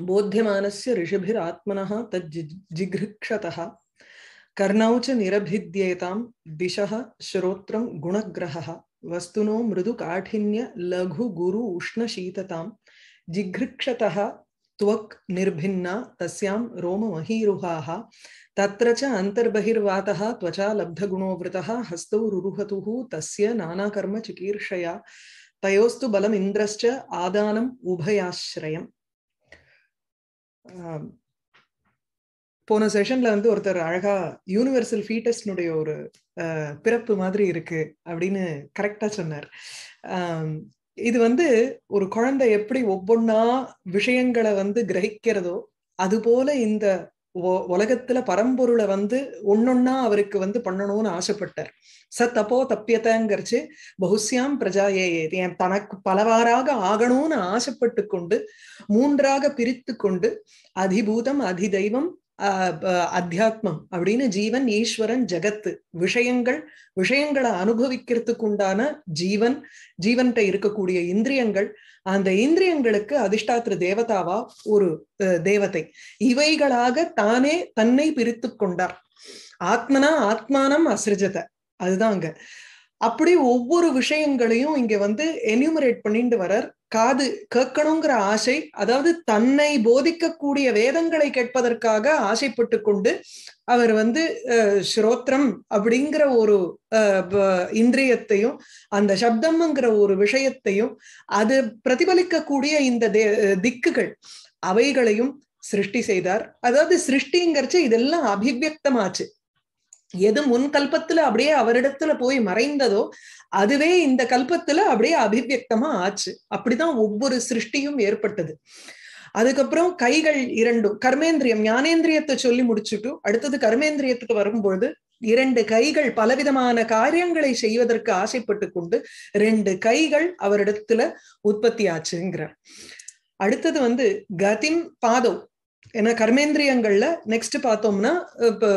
बोध्यमन ऋषिभिरात्मनः तिघृक्षत कर्णौ च निरभिद्येता दिश श्रोत्र गुणग्रह वस्तुनो गुरु उष्णशीतता जिघृक्षत त्वक् निर्भिन्ना तस्यां रोममहीरुहाः तत्र च अन्तर्बहिर्वातः त्वचा लब्धगुणोवृतः हस्तौ रुरुहतुः तस्य नानाकर्मचिकीर्षया तयोस्तु बलमिन्द्रश्च आदानम् उभयाश्रयम् போன செஷன்ல வந்து ஒருத்தர் அழகா யூனிவர்சல் ஃபீட்டஸ்னுடைய ஒரு பிறப்பு மாதிரி இருக்கு அப்படின்னு கரெக்டா சொன்னார் இது வந்து ஒரு குழந்தை எப்படி ஒவ்வொன்னா விஷயங்களை வந்து கிரகிக்கிறதோ அது போல இந்த உலகத்துல பரம்பொருளை வந்து ஒன்னொன்னா அவருக்கு வந்து பண்ணணும்னு ஆசைப்பட்டார் ச தப்போ தப்பியதங்கிறச்சு பகுசியாம் பிரஜாயே தனக்கு பலவாறாக ஆகணும்னு ஆசைப்பட்டு கொண்டு மூன்றாக பிரித்து கொண்டு அதிபூதம் அதிதெய்வம் அத்தியாத்மம் அப்படின்னு ஜீவன் ஈஸ்வரன் ஜெகத்து விஷயங்கள் விஷயங்களை அனுபவிக்கிறதுக்கு உண்டான ஜீவன் ஜீவன்கிட்ட இருக்கக்கூடிய இந்திரியங்கள் அந்த இந்திரியங்களுக்கு அதிஷ்டாத்திர தேவதாவா ஒரு தேவதை இவைகளாக தானே தன்னை பிரித்து கொண்டார் ஆத்மனா ஆத்மானம் அசிரஜத அதுதான் அப்படி ஒவ்வொரு விஷயங்களையும் இங்க வந்து என்யூமரேட் பண்ணிட்டு வரர் காது கேட்கணுங்கிற ஆசை அதாவது தன்னை போதிக்கக்கூடிய வேதங்களை கேட்பதற்காக ஆசைப்பட்டு கொண்டு அவர் வந்து ஸ்ரோத்ரம் அப்படிங்கிற ஒரு இந்திரியத்தையும் அந்த சப்தம்ங்கிற ஒரு விஷயத்தையும் அது பிரதிபலிக்கக்கூடிய இந்த திக்குகள் அவைகளையும் சிருஷ்டி செய்தார் அதாவது சிருஷ்டிங்கிறச்சு இதெல்லாம் அபிவியக்தமாச்சு எது முன் கல்பத்துல அப்படியே அவரிடத்துல போய் மறைந்ததோ அதுவே இந்த கல்பத்துல அப்படியே அபிவியக்தமா ஆச்சு அப்படிதான் ஒவ்வொரு சிருஷ்டியும் ஏற்பட்டது அதுக்கப்புறம் கைகள் இரண்டும் கர்மேந்திரியம் ஞானேந்திரியத்தை சொல்லி முடிச்சுட்டு அடுத்தது கர்மேந்திரியத்துக்கு வரும்பொழுது இரண்டு கைகள் பலவிதமான காரியங்களை செய்வதற்கு ஆசைப்பட்டு கொண்டு ரெண்டு கைகள் அவரிடத்துல உற்பத்தி ஆச்சுங்கிறார் அடுத்தது வந்து கதிம் பாதம் ஏன்னா கர்மேந்திரியங்கள்ல நெக்ஸ்ட் பார்த்தோம்னா இப்போ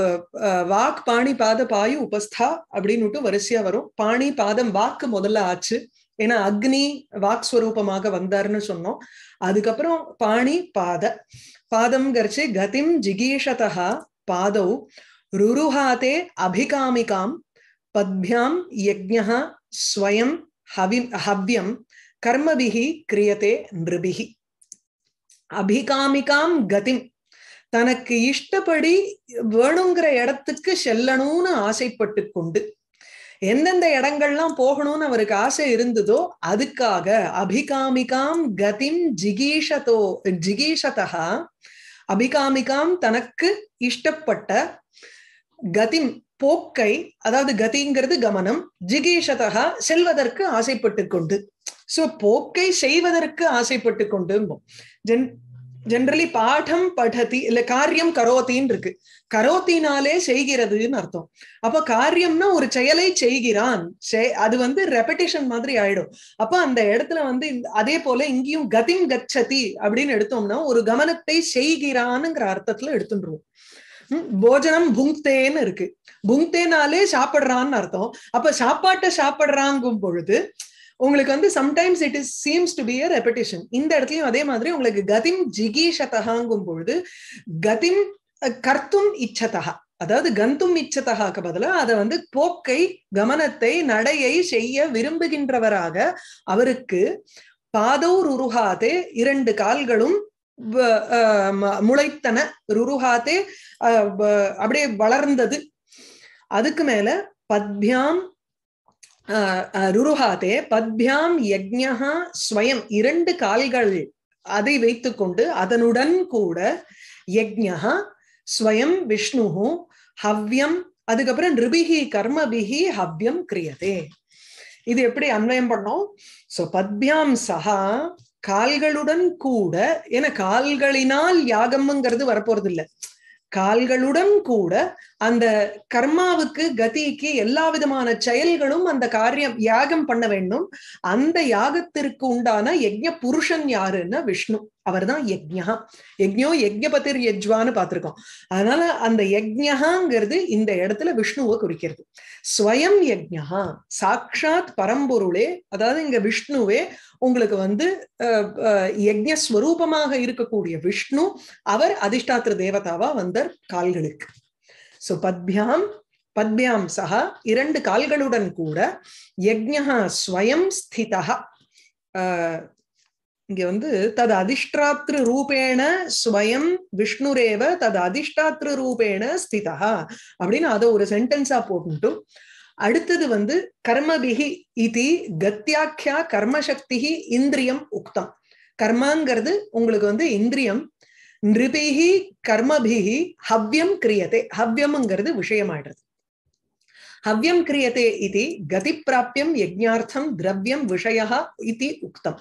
வாக் பாணி பாத பாயு உபஸ்தா அப்படின்னுட்டு வரிசையா வரும் பாணி பாதம் வாக்கு முதல்ல ஆச்சு ஏன்னா அக்னி வாக் ஸ்வரூபமாக வந்தாருன்னு சொன்னோம் அதுக்கப்புறம் பாணி பாத பாதம் கரிச்சு கதிம் ஜிகீஷதா பாதௌ ருருஹாதே அபிகாமிகாம் பத்பியாம் யக்ஞா ஸ்வயம் ஹவி ஹவ்யம் கர்மபிகி கிரியதே நிருபிகி அபிகாமிகாம் கதிம் தனக்கு இஷ்டப்படி வேணுங்கிற இடத்துக்கு செல்லணும்னு ஆசைப்பட்டு கொண்டு எந்தெந்த இடங்கள்லாம் போகணும்னு அவருக்கு ஆசை இருந்ததோ அதுக்காக அபிகாமிகாம் கதிம் ஜிகீஷதோ ஜிகீஷதா அபிகாமிகாம் தனக்கு இஷ்டப்பட்ட கதிம் போக்கை அதாவது கதிங்கிறது கமனம் ஜிகீஷதா செல்வதற்கு ஆசைப்பட்டு கொண்டு சோ போக்கை செய்வதற்கு ஆசைப்பட்டு கொண்டு ஜென் ஜென்ரலி பாடம் படதி இல்ல காரியம் கரோத்தின்னு இருக்கு கரோத்தினாலே செய்கிறதுன்னு அர்த்தம் அப்ப காரியம்னா ஒரு செயலை செய்கிறான் அது வந்து ரெப்படேஷன் மாதிரி ஆயிடும் அப்ப அந்த இடத்துல வந்து அதே போல இங்கேயும் கதிம் கச்சதி அப்படின்னு எடுத்தோம்னா ஒரு கவனத்தை செய்கிறான்ங்கிற அர்த்தத்துல எடுத்துருவோம் போஜனம் புங்தேன்னு இருக்கு புங்தேனாலே சாப்பிடுறான்னு அர்த்தம் அப்ப சாப்பாட்டை சாப்பிடுறாங்கும் பொழுது உங்களுக்கு வந்து sometimes it is seems to be a repetition இந்த இடத்துலயும் அதே மாதிரி உங்களுக்கு கதிம் ஜிகீஷதகாங்கும் பொழுது கதிம் கர்த்தும் இச்சதா அதாவது கந்தும் இச்சதகாக்கு பதிலா அதை வந்து போக்கை கவனத்தை நடையை செய்ய விரும்புகின்றவராக அவருக்கு பாதோர் உருகாதே இரண்டு கால்களும் முளைத்தன ருருகாதே அப்படியே வளர்ந்தது அதுக்கு மேல பத்யாம் ருருகாதே பத்பியாம் யஜ்ஞா ஸ்வயம் இரண்டு கால்கள் அதை வைத்துக்கொண்டு அதனுடன் கூட யஜ்ஞா ஸ்வயம் விஷ்ணு ஹவ்யம் அதுக்கப்புறம் நிருபிகி கர்மபிகி ஹவ்யம் கிரியதே இது எப்படி அன்வயம் பண்ணோம் சோ பத்பியாம் சஹா கால்களுடன் கூட ஏன்னா கால்களினால் யாகம்ங்கிறது வரப்போறது இல்லை கால்களுடன் கூட அந்த கர்மாவுக்கு கதிக்கு எல்லா விதமான செயல்களும் அந்த காரியம் யாகம் பண்ண வேண்டும் அந்த யாகத்திற்கு உண்டான யஜ்ய புருஷன் யாருன்னா விஷ்ணு அவர் தான் யஜ்யா யஜ்யோ யஜ்யபதிர் யஜ்வான்னு பார்த்துருக்கோம் அதனால அந்த யஜ்ஞகாங்கிறது இந்த இடத்துல விஷ்ணுவை குறிக்கிறது ஸ்வயம் யஜ்யா சாட்சாத் பரம்பொருளே அதாவது இங்க விஷ்ணுவே உங்களுக்கு வந்து யஜ்யஸ்வரூபமாக இருக்கக்கூடிய விஷ்ணு அவர் அதிஷ்டாத்திர தேவதாவா வந்தார் கால்களுக்கு சோ பத்யாம் பத்யாம் சகா இரண்டு கால்களுடன் கூட யஜ்யா ஸ்வயம் ஸ்திதா இங்க வந்து தது அதிஷ்டாத்ரு ரூபேண ஸ்வயம் விஷ்ணுரேவ தது அதிஷ்டாத்ரு ரூபேண ஸ்திதா அப்படின்னு அதை ஒரு சென்டென்ஸா போட்டு அடுத்தது வந்து கர்மபிகி இது கத்தியாக்கியா கர்மசக்தி இந்திரியம் உக்தம் கர்மாங்கிறது உங்களுக்கு வந்து இந்திரியம் நிருபிகி கர்மபிகி ஹவ்யம் கிரியத்தை ஹவ்யம்ங்கிறது விஷயமாயிடுறது हव्यं क्रियते इति கதிப்பிராப்தியம் யஜ்ஞார்த்தம் திரவியம் விஷய இது உக்தம்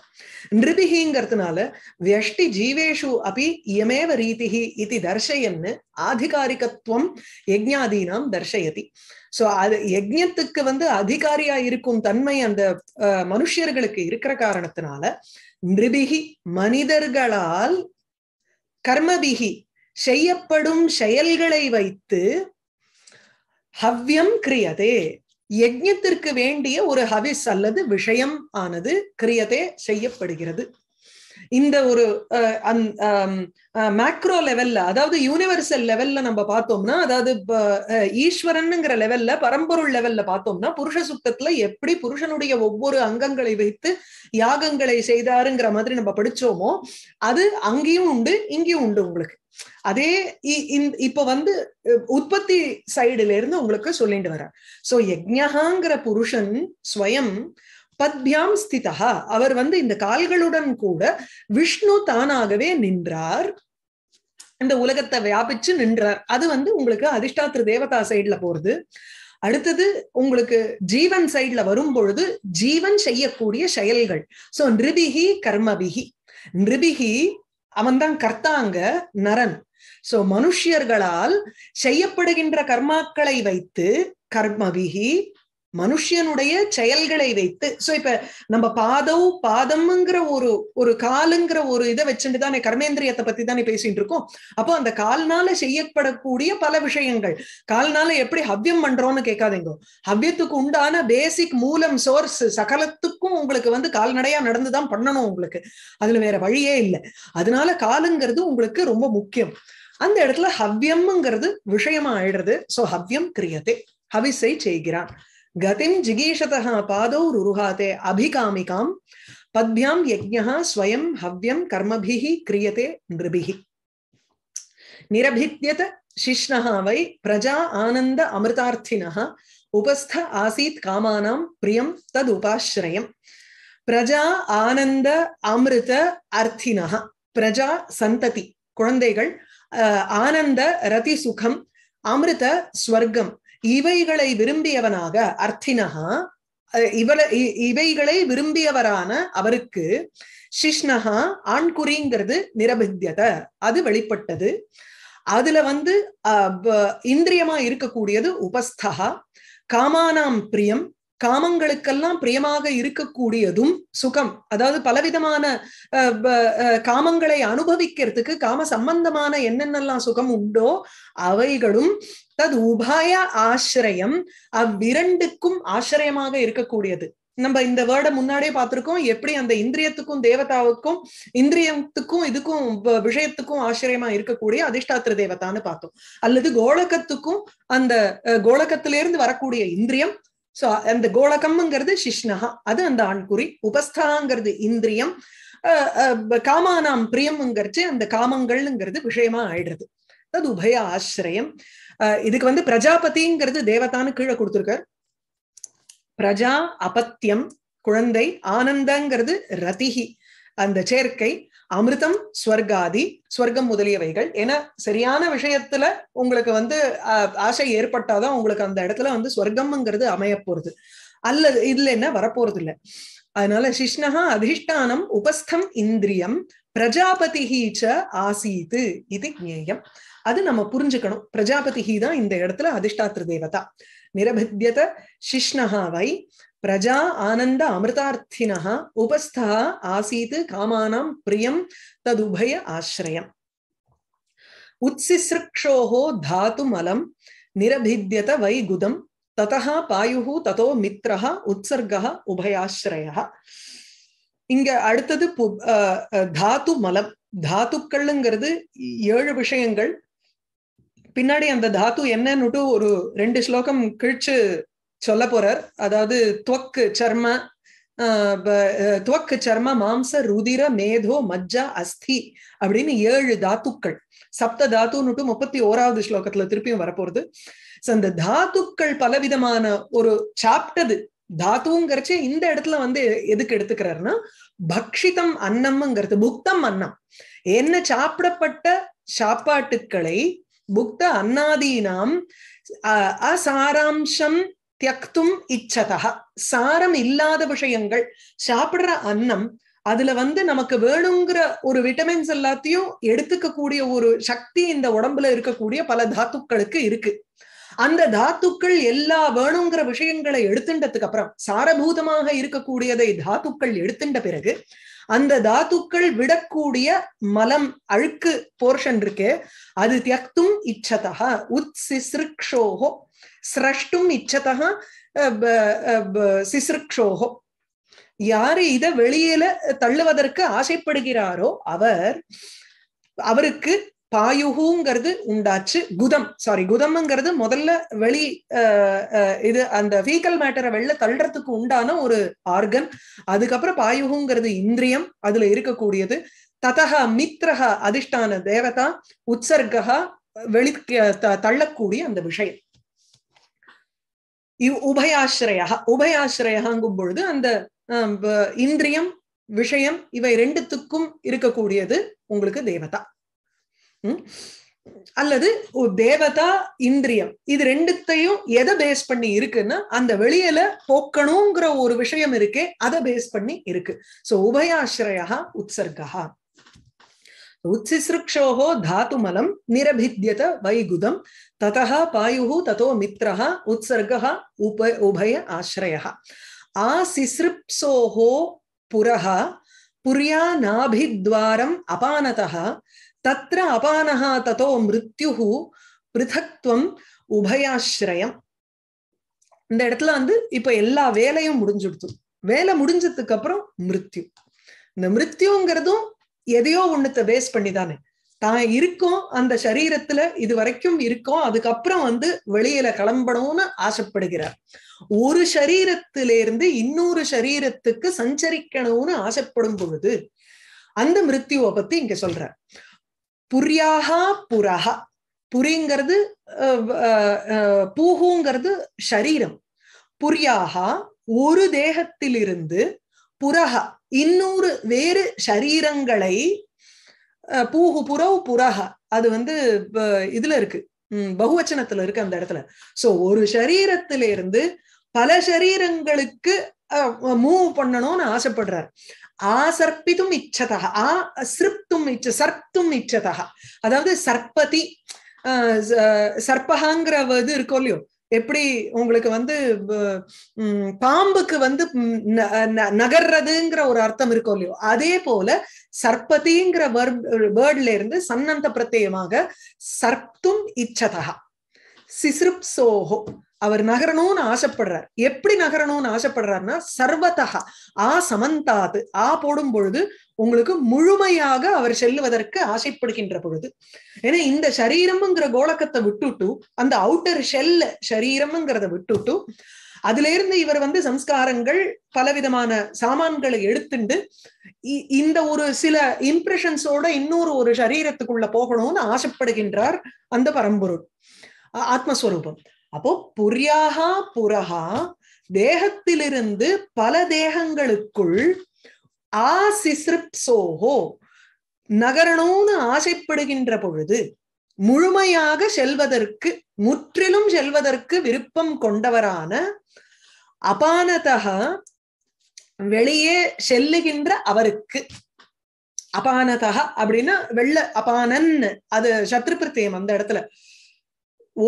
நிருதிகிங்கிறதுனால வியஷ்டி ஜீவேஷு அப்படி இயமேவ ரீதி இது ஆதிகாரிகத்துவம் யஜ்ஞாதீனாம் தர்சயதி சோ அது யஜ்ஞத்துக்கு வந்து அதிகாரியா இருக்கும் தன்மை அந்த மனுஷியர்களுக்கு இருக்கிற காரணத்தினால நிருபிகி மனிதர்களால் கர்மபிகி செய்யப்படும் செயல்களை வைத்து ஹவ்யம் கிரியதே யஜ்யத்திற்கு வேண்டிய ஒரு ஹவிஸ் அல்லது விஷயம் ஆனது கிரியதே செய்யப்படுகிறது இந்த ஒரு மேக்ரோ லெவல்ல அதாவது யூனிவர்சல் லெவல்ல நம்ம பார்த்தோம்னா அதாவது ஈஸ்வரனுங்கிற லெவல்ல பரம்பொருள் லெவல்ல பார்த்தோம்னா புருஷ சுத்தத்துல எப்படி புருஷனுடைய ஒவ்வொரு அங்கங்களை வைத்து யாகங்களை செய்தாருங்கிற மாதிரி நம்ம படிச்சோமோ அது அங்கேயும் உண்டு இங்கேயும் உண்டு உங்களுக்கு அதே இப்ப வந்து உற்பத்தி சைடுல இருந்து உங்களுக்கு சொல்லிட்டு வர்றார் சோ யஜகாங்கிற புருஷன் ஸ்வயம் பத்யாம் ஸ்திதா அவர் வந்து இந்த கால்களுடன் கூட விஷ்ணு தானாகவே நின்றார் இந்த உலகத்தை வியாபிச்சு நின்றார் அது வந்து உங்களுக்கு அதிஷ்டாத்திரு தேவதா சைட்ல போறது அடுத்தது உங்களுக்கு ஜீவன் சைட்ல வரும் பொழுது ஜீவன் செய்யக்கூடிய செயல்கள் சோ நிருபிகி கர்மபிகி நிருபிகி அவன்தான் கர்த்தாங்க நரன் சோ மனுஷியர்களால் செய்யப்படுகின்ற கர்மாக்களை வைத்து கர்மவிகி மனுஷியனுடைய செயல்களை வைத்து சோ இப்ப நம்ம பாதம் பாதம்ங்கிற ஒரு ஒரு காலுங்கிற ஒரு இதை வச்சுட்டு தானே கர்மேந்திரியத்தை பத்தி தானே பேசிட்டு இருக்கோம் அப்போ அந்த கால்னால செய்யப்படக்கூடிய பல விஷயங்கள் கால்னால எப்படி ஹவ்யம் பண்றோம்னு கேட்காதீங்க ஹவ்யத்துக்கு உண்டான பேசிக் மூலம் சோர்ஸ் சகலத்துக்கும் உங்களுக்கு வந்து கால்நடையா நடந்துதான் பண்ணணும் உங்களுக்கு அதுல வேற வழியே இல்லை அதனால காலுங்கிறது உங்களுக்கு ரொம்ப முக்கியம் அந்த இடத்துல ஹவ்யம்ங்கிறது விஷயமா ஆயிடுறது சோ ஹவ்யம் கிரியத்தை ஹவிசை செய்கிறான் गतिम जिगीषतः पादौ रुरुहाते अभिकामिकां पद्भ्यां यज्ञः स्वयं हव्यं कर्मभिः क्रियते नृभिः निरभिद्यत शिष्णः वै प्रजा आनन्द अमृतार्थिनः उपस्थ आसीत् कामानां प्रियं तदुपाश्रयम् प्रजा आनंद अमृत अर्थि प्रजा சந்ததி குழந்தைகள் ஆனந்த ரதி சுகம் அமிர்த ஸ்வர்க்கம் இவைகளை விரும்பியவனாக அர்த்தினஹா இவளை இவைகளை விரும்பியவரான அவருக்கு சிஷ்ணஹா ஆண்குறிங்கிறது நிரபித்தியத அது வெளிப்பட்டது அதுல வந்து இந்திரியமா இருக்கக்கூடியது உபஸ்தா காமானாம் பிரியம் காமங்களுக்கெல்லாம் பிரியமாக இருக்கக்கூடியதும் சுகம் அதாவது பலவிதமான காமங்களை அனுபவிக்கிறதுக்கு காம சம்பந்தமான என்னென்னலாம் சுகம் உண்டோ அவைகளும் தது உபாய ஆசிரியம் அவ்விரண்டுக்கும் ஆசிரியமாக இருக்கக்கூடியது நம்ம இந்த வேர்டை முன்னாடியே பார்த்திருக்கோம் எப்படி அந்த இந்திரியத்துக்கும் தேவதாவுக்கும் இந்திரியத்துக்கும் இதுக்கும் விஷயத்துக்கும் ஆசிரியமா இருக்கக்கூடிய அதிஷ்டாத்திர தேவதான்னு பார்த்தோம் அல்லது கோலகத்துக்கும் அந்த கோலகத்திலிருந்து வரக்கூடிய இந்திரியம் சோ அந்த கோலகம்ங்கிறது சிஷ்ணஹா அது அந்த ஆண்குறி உபஸ்தாங்கிறது இந்திரியம் காமானாம் பிரியம்ங்கிறது அந்த காமங்கள்ங்கிறது விஷயமா ஆயிடுறது தது உபய ஆசிரியம் இதுக்கு வந்து பிரஜாபதிங்கிறது தேவதான்னு கீழே கொடுத்துருக்கார் பிரஜா அபத்தியம் குழந்தை ஆனந்தங்கிறது ரதிகி அந்த சேர்க்கை அமிர்தம் ஸ்வர்காதி ஸ்வர்க்கம் முதலியவைகள் ஏன்னா சரியான விஷயத்துல உங்களுக்கு வந்து ஆசை ஏற்பட்டாதான் உங்களுக்கு அந்த இடத்துல வந்து ஸ்வர்க்கம்ங்கிறது அமைய போறது அல்லது இதுல என்ன வரப்போறது இல்லை அதனால சிஷ்ணகா அதிஷ்டானம் உபஸ்தம் இந்திரியம் பிரஜாபதிஹீச்ச ஆசீத்து இது ஞேயம் அது நம்ம புரிஞ்சுக்கணும் பிரஜாபதிஹி தான் இந்த இடத்துல அதிஷ்டாத்திரு தேவதா நிரபித்தியத சிஷ்ணஹா வை பிரஜா ஆனந்த அமிர்தார்த்தினா உபஸ்தா ஆசீத்து காமானாம் பிரியம் ததுபய ஆசிரியம் உத்சிசிருக்ஷோஹோ தாத்து மலம் நிரபித்யத வை குதம் ததா பாயு ததோ மித்ரஹா உத்சர்கா உபயாசிரயா இங்க அடுத்தது தாத்து மலம் தாத்துக்கள்ங்கிறது ஏழு விஷயங்கள் பின்னாடி அந்த தாத்து என்னன்னுட்டு ஒரு ரெண்டு ஸ்லோகம் கிழிச்சு சொல்ல போறார் அதாவது துவக்கு சர்ம துவக்கு சர்ம மாம்ச ருதிர மேதோ மஜ்ஜா அஸ்தி அப்படின்னு ஏழு தாத்துக்கள் சப்த தாத்துன்னுட்டு முப்பத்தி ஓராவது ஸ்லோகத்துல திருப்பியும் வரப்போறது அந்த தாத்துக்கள் பலவிதமான ஒரு சாப்டது தாத்துங்கிறச்சு இந்த இடத்துல வந்து எதுக்கு எடுத்துக்கிறாருன்னா பக்ஷிதம் அன்னம்ங்கிறது புக்தம் அன்னம் என்ன சாப்பிடப்பட்ட சாப்பாட்டுக்களை புக்த அன்னாதீனாம் அசாராம்சம் தியக்தும் இச்சதா சாரம் இல்லாத விஷயங்கள் சாப்பிடுற அன்னம் அதுல வந்து நமக்கு வேணுங்கிற ஒரு விட்டமின்ஸ் எல்லாத்தையும் எடுத்துக்க கூடிய ஒரு சக்தி இந்த உடம்புல இருக்கக்கூடிய பல தாத்துக்களுக்கு இருக்கு அந்த தாத்துக்கள் எல்லா வேணுங்கிற விஷயங்களை எடுத்துட்டதுக்கு அப்புறம் சாரபூதமாக இருக்கக்கூடியதை தாத்துக்கள் எடுத்துட்ட பிறகு அந்த தாத்துக்கள் விடக்கூடிய மலம் அழுக்கு போர்ஷன் இருக்கு அது தியக்தும் இச்சதா உத்சிசிருக்ஷோகோ சிரஷ்டும் இச்சதக சிசிருக்ஷோகோ யாரு இதை வெளியில தள்ளுவதற்கு ஆசைப்படுகிறாரோ அவர் அவருக்கு பாயுகுங்கிறது உண்டாச்சு குதம் சாரி குதம்ங்கிறது முதல்ல வெளி இது அந்த ஃபீக்கல் மேட்டரை வெளில தள்ளுறதுக்கு உண்டான ஒரு ஆர்கன் அதுக்கப்புறம் பாயுகுங்கிறது இந்திரியம் அதுல இருக்கக்கூடியது ததக மித்ரக அதிர்ஷ்டான தேவதா உற்சர்கா வெளி தள்ளக்கூடிய அந்த விஷயம் இவ் உபயாசிரயா உபயாசிரயாங்கும் பொழுது அந்த இந்திரியம் விஷயம் இவை ரெண்டுத்துக்கும் இருக்கக்கூடியது உங்களுக்கு தேவதா அல்லது தேவதா இந்திரியம் இது ரெண்டுத்தையும் எதை பேஸ் பண்ணி இருக்குன்னா அந்த வெளியில போக்கணுங்கிற ஒரு விஷயம் இருக்கே அதை பேஸ் பண்ணி இருக்கு சோ உபயாசிரயா உற்சர்கா தாத்து மலம் நிரபித்யத வைகுதம் ததா பாயு ததோ மித்ரா உற்சர்கா உப உபய ஆசிரயா ஆ புரஹா புரியா நாபித்வாரம் அபானதா தத்ர அபானஹா ததோ மிருத்யுஹு பிருதக்துவம் உபயாசிரயம் இந்த இடத்துல வந்து இப்ப எல்லா வேலையும் முடிஞ்சுடுத்து வேலை முடிஞ்சதுக்கு அப்புறம் மிருத்யு இந்த மிருத்யுங்கிறதும் எதையோ ஒண்ணுத்த பேஸ் பண்ணிதானே தான் இருக்கும் அந்த சரீரத்துல இது வரைக்கும் இருக்கும் அதுக்கப்புறம் வந்து வெளியில கிளம்பணும்னு ஆசைப்படுகிறார் ஒரு சரீரத்திலிருந்து இன்னொரு சரீரத்துக்கு சஞ்சரிக்கணும்னு ஆசைப்படும் பொழுது அந்த மிருத்யுவை பத்தி இங்க சொல்றேன் புரியாகா புரஹா புரிங்கிறது பூகுங்கிறது சரீரம் புரியாகா ஒரு தேகத்திலிருந்து புரஹ இன்னொரு வேறு சரீரங்களை பூகு புறவு புரஹ அது வந்து இதுல இருக்கு பகுவச்சனத்துல இருக்கு அந்த இடத்துல சோ ஒரு சரீரத்திலிருந்து பல சரீரங்களுக்கு மூவ் பண்ணணும்னு ஆசைப்படுறார் ஆசர்ப்பித்தும் இச்சதா ஆ சிருப்தும் இச்ச சர்ப்தும் இச்சதா அதாவது சர்ப்பதி சர்ப்பகாங்கிற இது இருக்கும் இல்லையோ எப்படி உங்களுக்கு வந்து பாம்புக்கு வந்து நகர்றதுங்கிற ஒரு அர்த்தம் இருக்கும் இல்லையோ அதே போல சர்ப்பதிங்கிற வேர்ட்ல இருந்து சன்னந்த பிரத்யமாக சர்ப்தும் இச்சதா சோஹோ அவர் நகரணும்னு ஆசைப்படுறார் எப்படி நகரணும்னு ஆசைப்படுறாருன்னா சர்வதகா ஆ சமந்தாது ஆ போடும் பொழுது உங்களுக்கு முழுமையாக அவர் செல்லுவதற்கு ஆசைப்படுகின்ற பொழுது ஏன்னா இந்த சரீரம்ங்கிற கோலக்கத்தை விட்டுட்டு அந்த அவுட்டர் ஷெல்ல சரீரம்ங்கிறத விட்டுட்டு அதுல இருந்து இவர் வந்து சம்ஸ்காரங்கள் பலவிதமான சாமான்களை எடுத்துண்டு இந்த ஒரு சில இம்ப்ரெஷன்ஸோட இன்னொரு ஒரு சரீரத்துக்குள்ள போகணும்னு ஆசைப்படுகின்றார் அந்த பரம்பொருள் ஆத்மஸ்வரூபம் அப்போ புரியாகா புறஹா தேகத்திலிருந்து பல தேகங்களுக்குள் ஆ நகரணும்னு ஆசைப்படுகின்ற பொழுது முழுமையாக செல்வதற்கு முற்றிலும் செல்வதற்கு விருப்பம் கொண்டவரான அபானதக வெளியே செல்லுகின்ற அவருக்கு அபானதக அப்படின்னா வெள்ள அபானன் அது சத்ருபிரத்தியம் அந்த இடத்துல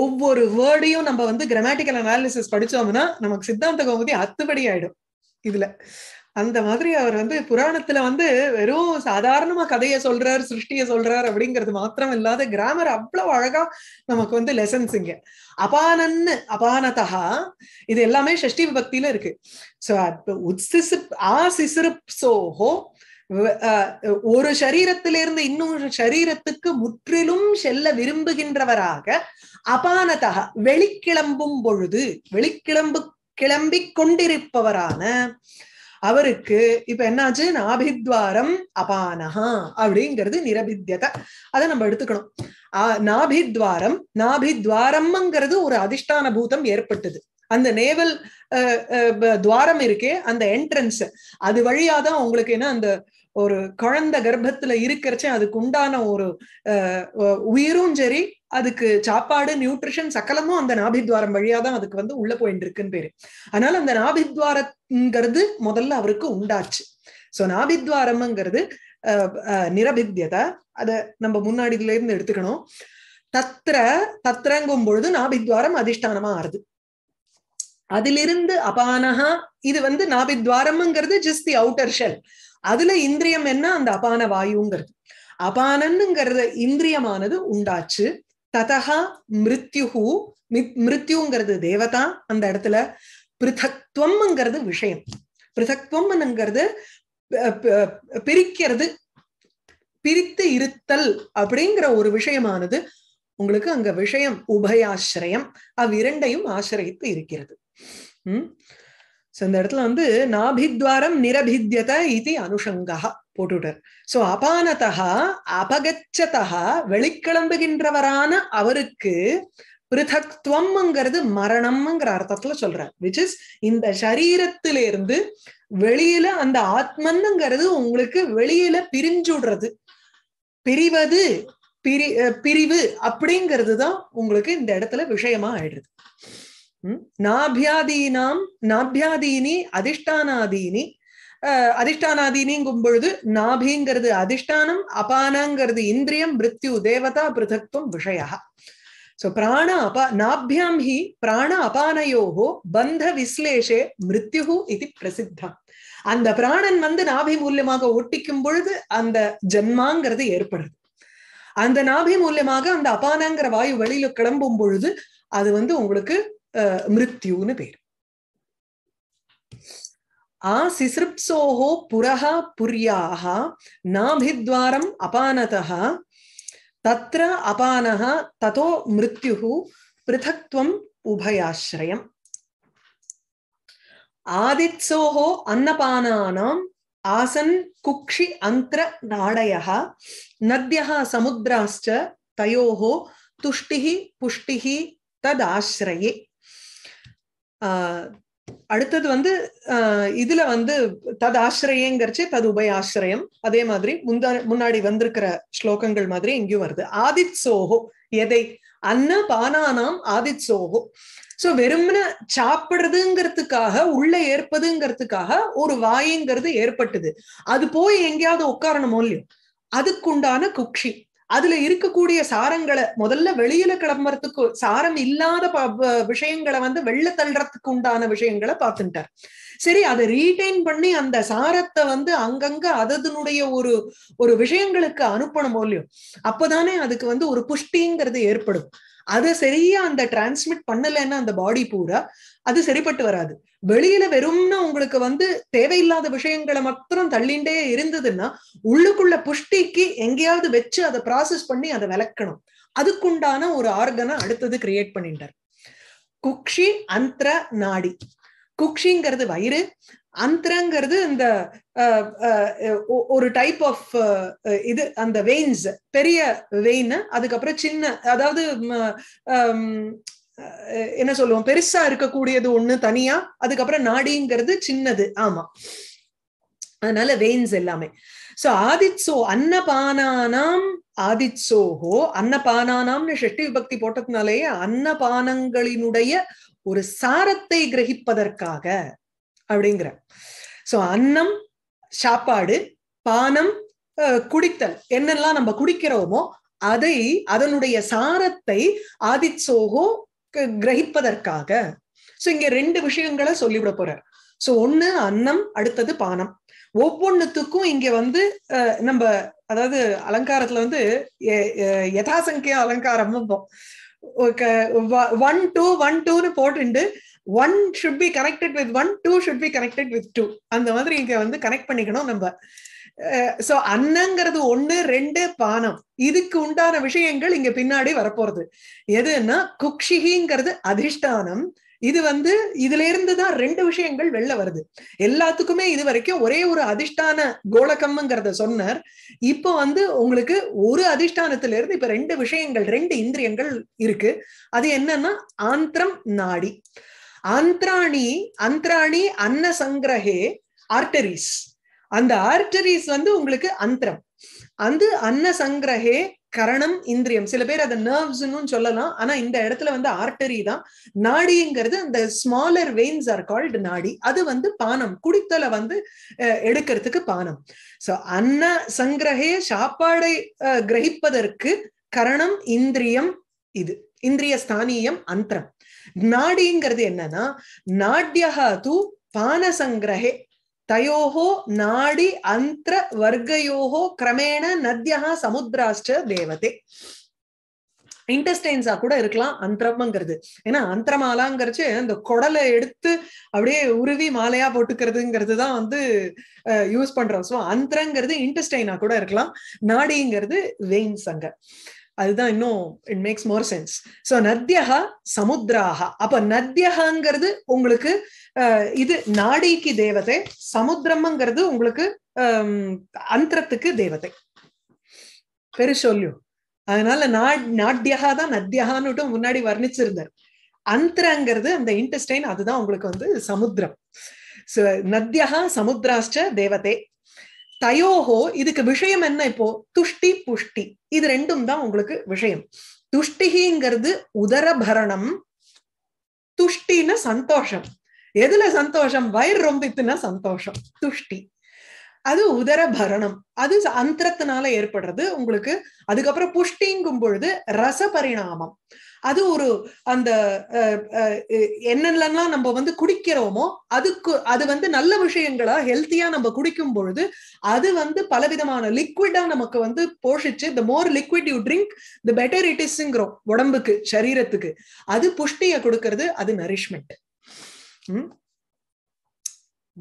ஒவ்வொரு வேர்டையும் நம்ம வந்து கிராமட்டிக்கல் அனாலிசிஸ் படிச்சோம்னா நமக்கு சித்தாந்த கௌமுதி அத்துபடி ஆயிடும் இதுல அந்த மாதிரி அவர் வந்து புராணத்துல வந்து வெறும் சாதாரணமா கதைய சொல்றாரு சிருஷ்டிய சொல்றாரு அப்படிங்கிறது மாத்திரம் இல்லாத கிராமர் அவ்வளவு அழகா நமக்கு வந்து லெசன்ஸ் இங்க அபானன்னு அபானதா இது எல்லாமே ஷஷ்டி விபக்தியில இருக்கு சோ உத்சிசிப் ஆ சிசிருப் சோஹோ ஒரு சரீரத்திலிருந்து இன்னொரு சரீரத்துக்கு முற்றிலும் செல்ல விரும்புகின்றவராக அபானதா வெளிக்கிளம்பும் பொழுது வெளிக்கிளம்பு கிளம்பிக் கொண்டிருப்பவரான அவருக்கு இப்ப என்னாச்சு நாபித்வாரம் அபானஹா அப்படிங்கிறது நிரபித்தியத அதை நம்ம எடுத்துக்கணும் ஆஹ் நாபித்வாரம் நாபித்வாரம்ங்கிறது ஒரு அதிஷ்டான பூதம் ஏற்பட்டது அந்த நேவல் துவாரம் இருக்கே அந்த என்ட்ரன்ஸ் அது வழியாதான் உங்களுக்கு என்ன அந்த ஒரு குழந்தை கர்ப்பத்துல இருக்கிறச்ச அதுக்கு உண்டான ஒரு உயிரும் சரி அதுக்கு சாப்பாடு நியூட்ரிஷன் சக்கலமும் அந்த நாபித்வாரம் வழியா தான் அதுக்கு வந்து உள்ள போயிட்டு இருக்குன்னு பேரு அதனால அந்த நாபித்வாரங்கிறது முதல்ல அவருக்கு உண்டாச்சு சோ நாபித்வாரம்ங்கிறது நிரபித்தியதா அத நம்ம முன்னாடி இருந்து எடுத்துக்கணும் தத்திர தத்திரங்கும் பொழுது நாபித்வாரம் அதிஷ்டானமா ஆறுது அதிலிருந்து அபானஹா இது வந்து நாபித்வாரம்ங்கிறது ஜஸ்ட் தி அவுட்டர் ஷெல் அதுல இந்திரியம் என்ன அந்த அபான வாயுங்கிறது அபானன்னுங்கிறத இந்திரியமானது உண்டாச்சு ததகா மிருத்யுகு மிருத்யுங்கிறது தேவதா அந்த இடத்துல பிருத்தக்துவம்ங்கிறது விஷயம் பிருத்தக்துவம்ங்கிறது பிரிக்கிறது பிரித்து இருத்தல் அப்படிங்கிற ஒரு விஷயமானது உங்களுக்கு அங்க விஷயம் உபயாசிரயம் அவ்விரண்டையும் ஆசிரியத்து இருக்கிறது உம் ஸோ இந்த இடத்துல வந்து நாபித்வாரம் நிரபித்யத இது அனுஷங்கா போட்டுட்டார் ஸோ அபானதா அபகச்சதா வெளிக்கிளம்புகின்றவரான அவருக்கு பிருதக்துவம்ங்கிறது மரணம்ங்கிற அர்த்தத்துல சொல்ற விச் இஸ் இந்த சரீரத்திலிருந்து வெளியில அந்த ஆத்மன்னுங்கிறது உங்களுக்கு வெளியில பிரிஞ்சுடுறது பிரிவது பிரி பிரிவு அப்படிங்கிறது தான் உங்களுக்கு இந்த இடத்துல விஷயமா ஆயிடுது நாபியாதீனாம் நாபியாதீனி அதிஷ்டானாதீனி அதிஷ்டானாதீனிங்கும் பொழுது நாபிங்கிறது அதிஷ்டானம் அபானாங்கிறது இந்திரியம் மிருத்யு தேவதா பிருதத்துவம் விஷயா சோ பிராண அப நாபியாம் ஹி பிராண அபானயோகோ பந்த விஸ்லேஷே மிருத்யு இது பிரசித்தம் அந்த பிராணன் வந்து நாபி மூலியமாக ஒட்டிக்கும் பொழுது அந்த ஜென்மாங்கிறது ஏற்படுது அந்த நாபி மூலியமாக அந்த அபானங்கிற வாயு வெளியில கிளம்பும் பொழுது அது வந்து உங்களுக்கு मृत्यून् പേര് ആ സിസൃപ്സോഹ പുരഃ പുര്യാഹ നാഭിദ്വാരം അപാനതഃ തത്ര അപാനഃ തതോ മൃത്യുഃ പൃഥക്ത്വം ഉഭയാശ്രയം ആദിത്സോഹ അന്നപാനാനാം ആസൻ കുക്ഷി അന്ത്ര നാടയഃ നദ്യഃ സമുദ്രാശ്ച തയോഹ തുഷ്ടിഃ പുഷ്ടിഃ തദാശ്രയേ அடுத்தது வந்து இதுல வந்து தது ஆசிரியங்கிறச்சு தது உபய ஆசிரியம் அதே மாதிரி முந்த முன்னாடி வந்திருக்கிற ஸ்லோகங்கள் மாதிரி இங்கேயும் வருது ஆதித் சோகோ எதை அன்ன பானானாம் ஆதித் சோகோ சோ வெறும்ன சாப்பிடுறதுங்கிறதுக்காக உள்ள ஏற்பதுங்கிறதுக்காக ஒரு வாயுங்கிறது ஏற்பட்டது அது போய் எங்கேயாவது உட்காரணுமோ இல்லையோ அதுக்குண்டான குக்ஷி அதுல இருக்கக்கூடிய சாரங்களை முதல்ல வெளியில கிளம்புறதுக்கு சாரம் இல்லாத விஷயங்களை வந்து வெளில தள்ளுறதுக்கு உண்டான விஷயங்களை பார்த்துட்டார் சரி அதை ரீடைன் பண்ணி அந்த சாரத்தை வந்து அங்கங்க அதனுடைய ஒரு ஒரு விஷயங்களுக்கு அனுப்பணும் இல்லையோ அப்பதானே அதுக்கு வந்து ஒரு புஷ்டிங்கிறது ஏற்படும் அதை சரியா அந்த டிரான்ஸ்மிட் பண்ணலைன்னா அந்த பாடி பூரா அது சரிப்பட்டு வராது வெளியில வெறும்னா உங்களுக்கு வந்து தேவையில்லாத விஷயங்களை மாத்திரம் தள்ளிண்டே இருந்ததுன்னா உள்ளுக்குள்ள புஷ்டிக்கு எங்கேயாவது வச்சு அதை ப்ராசஸ் பண்ணி அதை விளக்கணும் அதுக்குண்டான ஒரு ஆர்கனை அடுத்தது கிரியேட் பண்ணிட்டார் குக்ஷி அந்திர நாடி குக்ஷிங்கிறது வயிறு அந்திரங்கிறது இந்த ஒரு டைப் ஆஃப் இது அந்த வெயின்ஸ் பெரிய வெயின் அதுக்கப்புறம் சின்ன அதாவது என்ன சொல்லுவோம் பெருசா இருக்கக்கூடியது ஒண்ணு தனியா அதுக்கப்புறம் நாடிங்கிறது சின்னது ஆமா அதனால வெயின்ஸ் எல்லாமே சோ ஆதிச்சோ அன்னபானாம் ஆதித்சோஹோ அன்னபானாம்னு ஷஷ்டி விபக்தி போட்டதுனாலேயே அன்னபானங்களினுடைய ஒரு சாரத்தை கிரகிப்பதற்காக அப்படிங்கிற சோ அன்னம் சாப்பாடு பானம் குடித்தல் என்னெல்லாம் நம்ம குடிக்கிறோமோ அதை அதனுடைய சாரத்தை ஆதிச்சோகோ கிரகிப்பதற்காக சோ இங்க ரெண்டு விஷயங்களை சொல்லிவிட போறார் சோ ஒண்ணு அன்னம் அடுத்தது பானம் ஒவ்வொன்னுத்துக்கும் இங்க வந்து நம்ம அதாவது அலங்காரத்துல வந்து யதாசங்கிய அலங்காரம் ஒன் டூ ஒன் டூன்னு போட்டுண்டு one should be connected with one two should be connected with two அந்த மாதிரி இங்க வந்து கனெக்ட் பண்ணிக்கணும் நம்ம சோ அன்னங்கிறது ஒண்ணு ரெண்டு பானம் இதுக்கு உண்டான விஷயங்கள் இங்க பின்னாடி வரப்போறது எதுன்னா குக்ஷிகிங்கிறது அதிர்ஷ்டானம் இது வந்து இதுல இருந்துதான் ரெண்டு விஷயங்கள் வெளில வருது எல்லாத்துக்குமே இது வரைக்கும் ஒரே ஒரு அதிஷ்டான கோலகம்ங்கிறத சொன்னார் இப்போ வந்து உங்களுக்கு ஒரு அதிஷ்டானத்துல இருந்து இப்ப ரெண்டு விஷயங்கள் ரெண்டு இந்திரியங்கள் இருக்கு அது என்னன்னா ஆந்திரம் நாடி ஆந்திராணி அந்திராணி அன்ன சங்கிரஹே ஆர்டரிஸ் அந்த ஆர்டரிஸ் வந்து உங்களுக்கு அந்தரம் அந்த அன்ன சங்கிரகே கரணம் இந்திரியம் சில பேர் அதை நர்வ்ஸ்னு சொல்லலாம் ஆனா இந்த இடத்துல வந்து ஆர்டரி தான் நாடிங்கிறது அந்த ஸ்மாலர் வெயின்ஸ் ஆர் கால்டு நாடி அது வந்து பானம் குடித்தலை வந்து எடுக்கிறதுக்கு பானம் சோ அன்ன சங்கிரகே சாப்பாடை கிரகிப்பதற்கு கரணம் இந்திரியம் இது இந்திரிய ஸ்தானியம் அந்தரம் நாடிங்கிறது என்னன்னா நாட்டியகா தூ சங்கிரகே தயோः நாடி அந்திர வர்க்கயோः கிரமேண நத்யா சமுத்திராஷ்ட தேவதே இன்டெஸ்டைன்ஸா கூட இருக்கலாம் அந்தரம்ங்கிறது ஏன்னா அந்தரமாலாங்கிறச்சு இந்த குடலை எடுத்து அப்படியே உருவி மாலையா போட்டுக்கிறதுங்கிறது தான் வந்து யூஸ் பண்றோம் ஸோ அந்தரங்கிறது இன்டெஸ்டைனா கூட இருக்கலாம் நாடிங்கிறது வெயின்ஸ் அங்கே அதுதான் இன்னும் it makes more sense so நத்தியகா சமுத்திராக அப்ப நத்தியகாங்கிறது உங்களுக்கு இது நாடிக்கு தேவதை சமுத்திரம்ங்கிறது உங்களுக்கு அந்தரத்துக்கு தேவதை பெரு சொல்லியும் அதனால நா நாட்டியகா தான் நத்தியகான்னு முன்னாடி வர்ணிச்சிருந்தார் அந்தரங்கிறது அந்த இன்டெஸ்டைன் அதுதான் உங்களுக்கு வந்து சமுத்திரம் நத்தியகா சமுத்திராஷ்ட தேவதை தயோகோ இதுக்கு விஷயம் என்ன இப்போ துஷ்டி புஷ்டி இது ரெண்டும் தான் உங்களுக்கு விஷயம் துஷ்டிகிங்கிறது உதரபரணம் துஷ்டின்னு சந்தோஷம் எதுல சந்தோஷம் வயிறு ரொம்பித்துனா சந்தோஷம் துஷ்டி அது உதரபரணம் அது அந்தரத்தினால ஏற்படுறது உங்களுக்கு அதுக்கப்புறம் புஷ்டிங்கும் பொழுது ரச பரிணாமம் அது ஒரு அந்த என்னென்னலாம் நம்ம வந்து குடிக்கிறோமோ அதுக்கு அது வந்து நல்ல விஷயங்களா ஹெல்த்தியா நம்ம குடிக்கும் பொழுது அது வந்து பலவிதமான லிக்விடா நமக்கு வந்து போஷிச்சு the more liquid you drink the better it இஸ்ங்கிறோம் உடம்புக்கு சரீரத்துக்கு அது புஷ்டியை கொடுக்கறது அது நரிஷ்மெண்ட்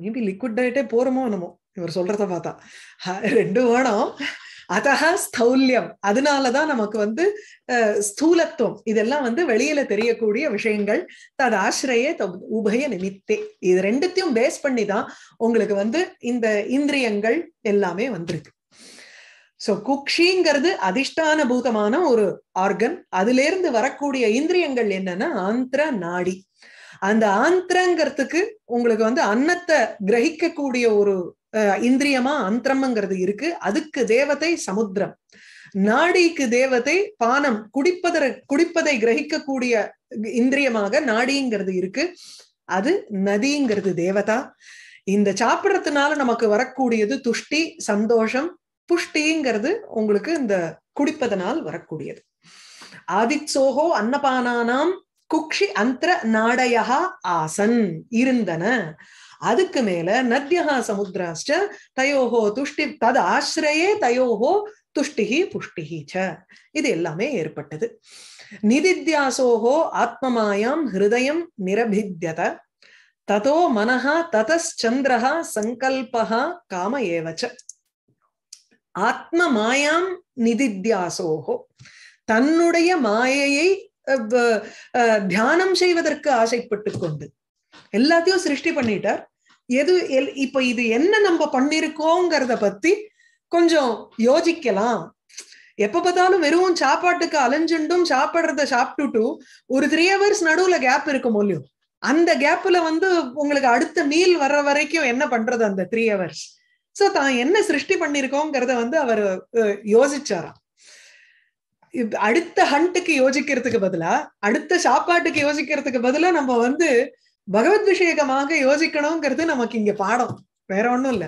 மேபி லிக்விட் டயட்டே போறோமோ என்னமோ இவர் சொல்றத பார்த்தா ரெண்டும் வேணும் அதக ஸ்தௌல்யம் அதனாலதான் நமக்கு வந்து ஸ்தூலத்துவம் இதெல்லாம் வந்து வெளியில தெரியக்கூடிய விஷயங்கள் தது ஆசிரிய உபய நிமித்தே இது ரெண்டுத்தையும் பேஸ் பண்ணி தான் உங்களுக்கு வந்து இந்த இந்திரியங்கள் எல்லாமே வந்திருக்கு சோ குக்ஷிங்கிறது அதிஷ்டான பூதமான ஒரு ஆர்கன் அதுல இருந்து வரக்கூடிய இந்திரியங்கள் என்னன்னா ஆந்திர நாடி அந்த ஆந்திரங்கிறதுக்கு உங்களுக்கு வந்து அன்னத்தை கிரகிக்கக்கூடிய ஒரு இந்திரியமா அந்திரம்ங்கிறது இருக்கு அதுக்கு தேவதை சமுத்திரம் நாடிக்கு தேவதை பானம் குடிப்பதற குடிப்பதை கிரகிக்கக்கூடிய இந்திரியமாக நாடிங்கிறது இருக்கு அது நதிங்கிறது தேவதா இந்த சாப்பிடுறதுனால நமக்கு வரக்கூடியது துஷ்டி சந்தோஷம் புஷ்டிங்கிறது உங்களுக்கு இந்த குடிப்பதனால் வரக்கூடியது ஆதித்சோகோ அன்னபானாம் குக்ஷி அந்த நாடயா ஆசன் இருந்தன அதுக்கு மேல நத்யா சமுத்ராஷ்ட தயோஹோ துஷ்டி தது ஆசிரயே தயோஹோ துஷ்டிஹி புஷ்டிகி ச இது எல்லாமே ஏற்பட்டது நிதித்யாசோஹோ ஆத்மமாயாம் ஹிருதயம் நிரபித்யத ததோ மனஹா ததச்சந்திரஹா சங்கல்பஹா காம ஏவச்ச ஆத்ம மாயாம் நிதித்யாசோகோ தன்னுடைய மாயையை தியானம் செய்வதற்கு ஆசைப்பட்டு கொண்டு எல்லாத்தையும் சிருஷ்டி பண்ணிட்டார் எது எல் இப்ப இது என்ன நம்ம பண்ணிருக்கோங்கிறத பத்தி கொஞ்சம் யோசிக்கலாம் எப்ப பார்த்தாலும் வெறும் சாப்பாட்டுக்கு அலைஞ்சுண்டும் சாப்பிடுறத சாப்பிட்டுட்டு ஒரு த்ரீ ஹவர்ஸ் நடுவுல கேப் இருக்கும் இல்லையோ அந்த கேப்ல வந்து உங்களுக்கு அடுத்த மீல் வர்ற வரைக்கும் என்ன பண்றது அந்த த்ரீ ஹவர்ஸ் சோ தான் என்ன சிருஷ்டி பண்ணிருக்கோங்கிறத வந்து அவர் யோசிச்சாராம் அடுத்த ஹண்ட்டுக்கு யோசிக்கிறதுக்கு பதிலா அடுத்த சாப்பாட்டுக்கு யோசிக்கிறதுக்கு பதிலா நம்ம வந்து பகவத் யோசிக்கணுங்கிறது நமக்கு இங்க பாடம் வேற ஒண்ணும் இல்ல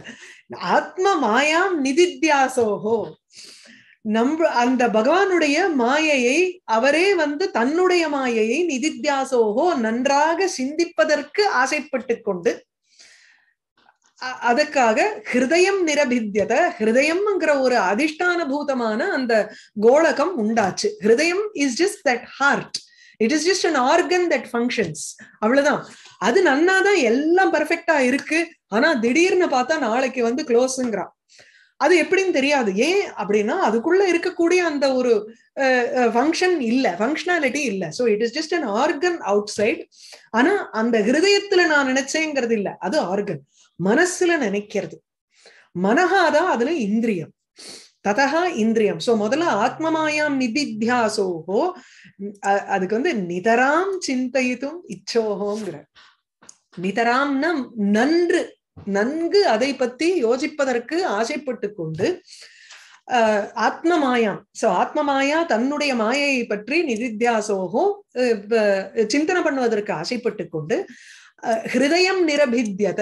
ஆத்ம மாயாம் நிதித்தியாசோகோ நம் அந்த பகவானுடைய மாயையை அவரே வந்து தன்னுடைய மாயையை நிதித்யாசோகோ நன்றாக சிந்திப்பதற்கு ஆசைப்பட்டு கொண்டு அதற்காக ஹிருதயம் நிரபித்தியத ஹிருதயம்ங்கிற ஒரு அதிஷ்டான பூதமான அந்த கோலகம் உண்டாச்சு ஹிருதயம் is just that heart it is just an organ that functions அவ்வளவுதான் அது நன்னா தான் எல்லாம் பர்ஃபெக்டா இருக்கு ஆனா திடீர்னு பார்த்தா நாளைக்கு வந்து க்ளோஸுங்கிறான் அது எப்படின்னு தெரியாது ஏன் அப்படின்னா அதுக்குள்ள இருக்கக்கூடிய அந்த ஒரு ஃபங்க்ஷன் இல்லை ஃபங்க்ஷனாலிட்டி இல்லை so it is just an organ outside ஆனா அந்த ஹிருதயத்துல நான் நினைச்சேங்கிறது இல்லை அது ஆர்கன் மனசுல நினைக்கிறது மனஹாதான் அதுல இந்திரியம் ததா இந்திரியம் சோ முதல்ல ஆத்மமாயாம் நிதித்தியாசோகோ அதுக்கு வந்து நிதராம் சிந்தையித்தும் இச்சோகோங்கிற நிதராம்னா நன்று நன்கு அதை பத்தி யோசிப்பதற்கு ஆசைப்பட்டு கொண்டு அஹ் ஆத்மமாயாம் சோ ஆத்மமாயா தன்னுடைய மாயையை பற்றி நிதித்தியாசோகோ சிந்தனை பண்ணுவதற்கு ஆசைப்பட்டு கொண்டு ஹிருதயம் நிரபித்தியத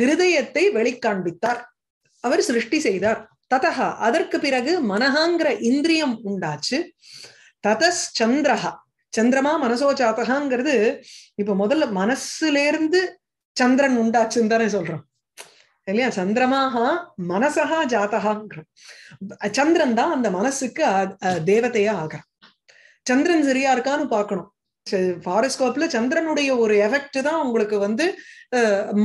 ஹிருதயத்தை வெளிக்காண்பித்தார் அவர் சிருஷ்டி செய்தார் ததஹா அதற்கு பிறகு மனஹாங்கிற இந்திரியம் உண்டாச்சு ததஸ் சந்திரஹா சந்திரமா மனசோ ஜாதகாங்கிறது இப்ப முதல்ல மனசுல இருந்து சந்திரன் உண்டாச்சுன்னு தானே சொல்றோம் இல்லையா சந்திரமாகா மனசகா ஜாத்தகாங்கிறோம் சந்திரன் தான் அந்த மனசுக்கு தேவதையா ஆகிறான் சந்திரன் சரியா இருக்கான்னு பாக்கணும் ஹாரோஸ்கோப்ல சந்திரனுடைய ஒரு எஃபெக்ட் தான் உங்களுக்கு வந்து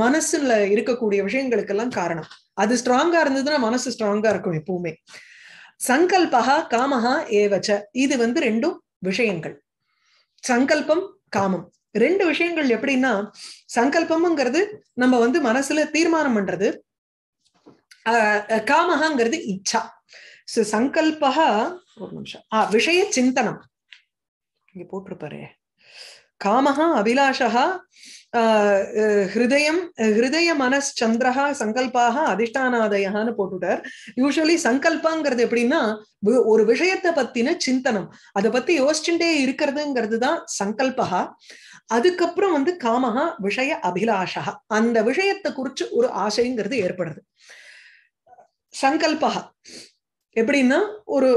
மனசுல இருக்கக்கூடிய விஷயங்களுக்கு எல்லாம் காரணம் அது ஸ்ட்ராங்கா இருந்ததுன்னா மனசு ஸ்ட்ராங்கா இருக்கும் எப்பவுமே சங்கல்பகா காமஹா ஏவச்ச இது வந்து ரெண்டும் விஷயங்கள் சங்கல்பம் காமம் ரெண்டு விஷயங்கள் எப்படின்னா சங்கல்பம்ங்கிறது நம்ம வந்து மனசுல தீர்மானம் பண்றது காமஹாங்கிறது இச்சா சங்கல்பகா ஒரு நிமிஷம் ஆஹ் விஷய சிந்தனம் இங்க போட்டிருப்பாரு காமஹா அபிலாஷா ஹிருதயம் ஹிருதய சந்திரஹா சங்கல்பாக அதிஷ்டானாதயான்னு போட்டுட்டார் யூஸ்வலி சங்கல்பங்கிறது எப்படின்னா ஒரு விஷயத்தை பத்தின சிந்தனம் அதை பத்தி யோசிச்சுட்டே இருக்கிறதுங்கிறது தான் சங்கல்பா அதுக்கப்புறம் வந்து காமஹா விஷய அபிலாஷா அந்த விஷயத்தை குறிச்சு ஒரு ஆசைங்கிறது ஏற்படுறது சங்கல்பா எப்படின்னா ஒரு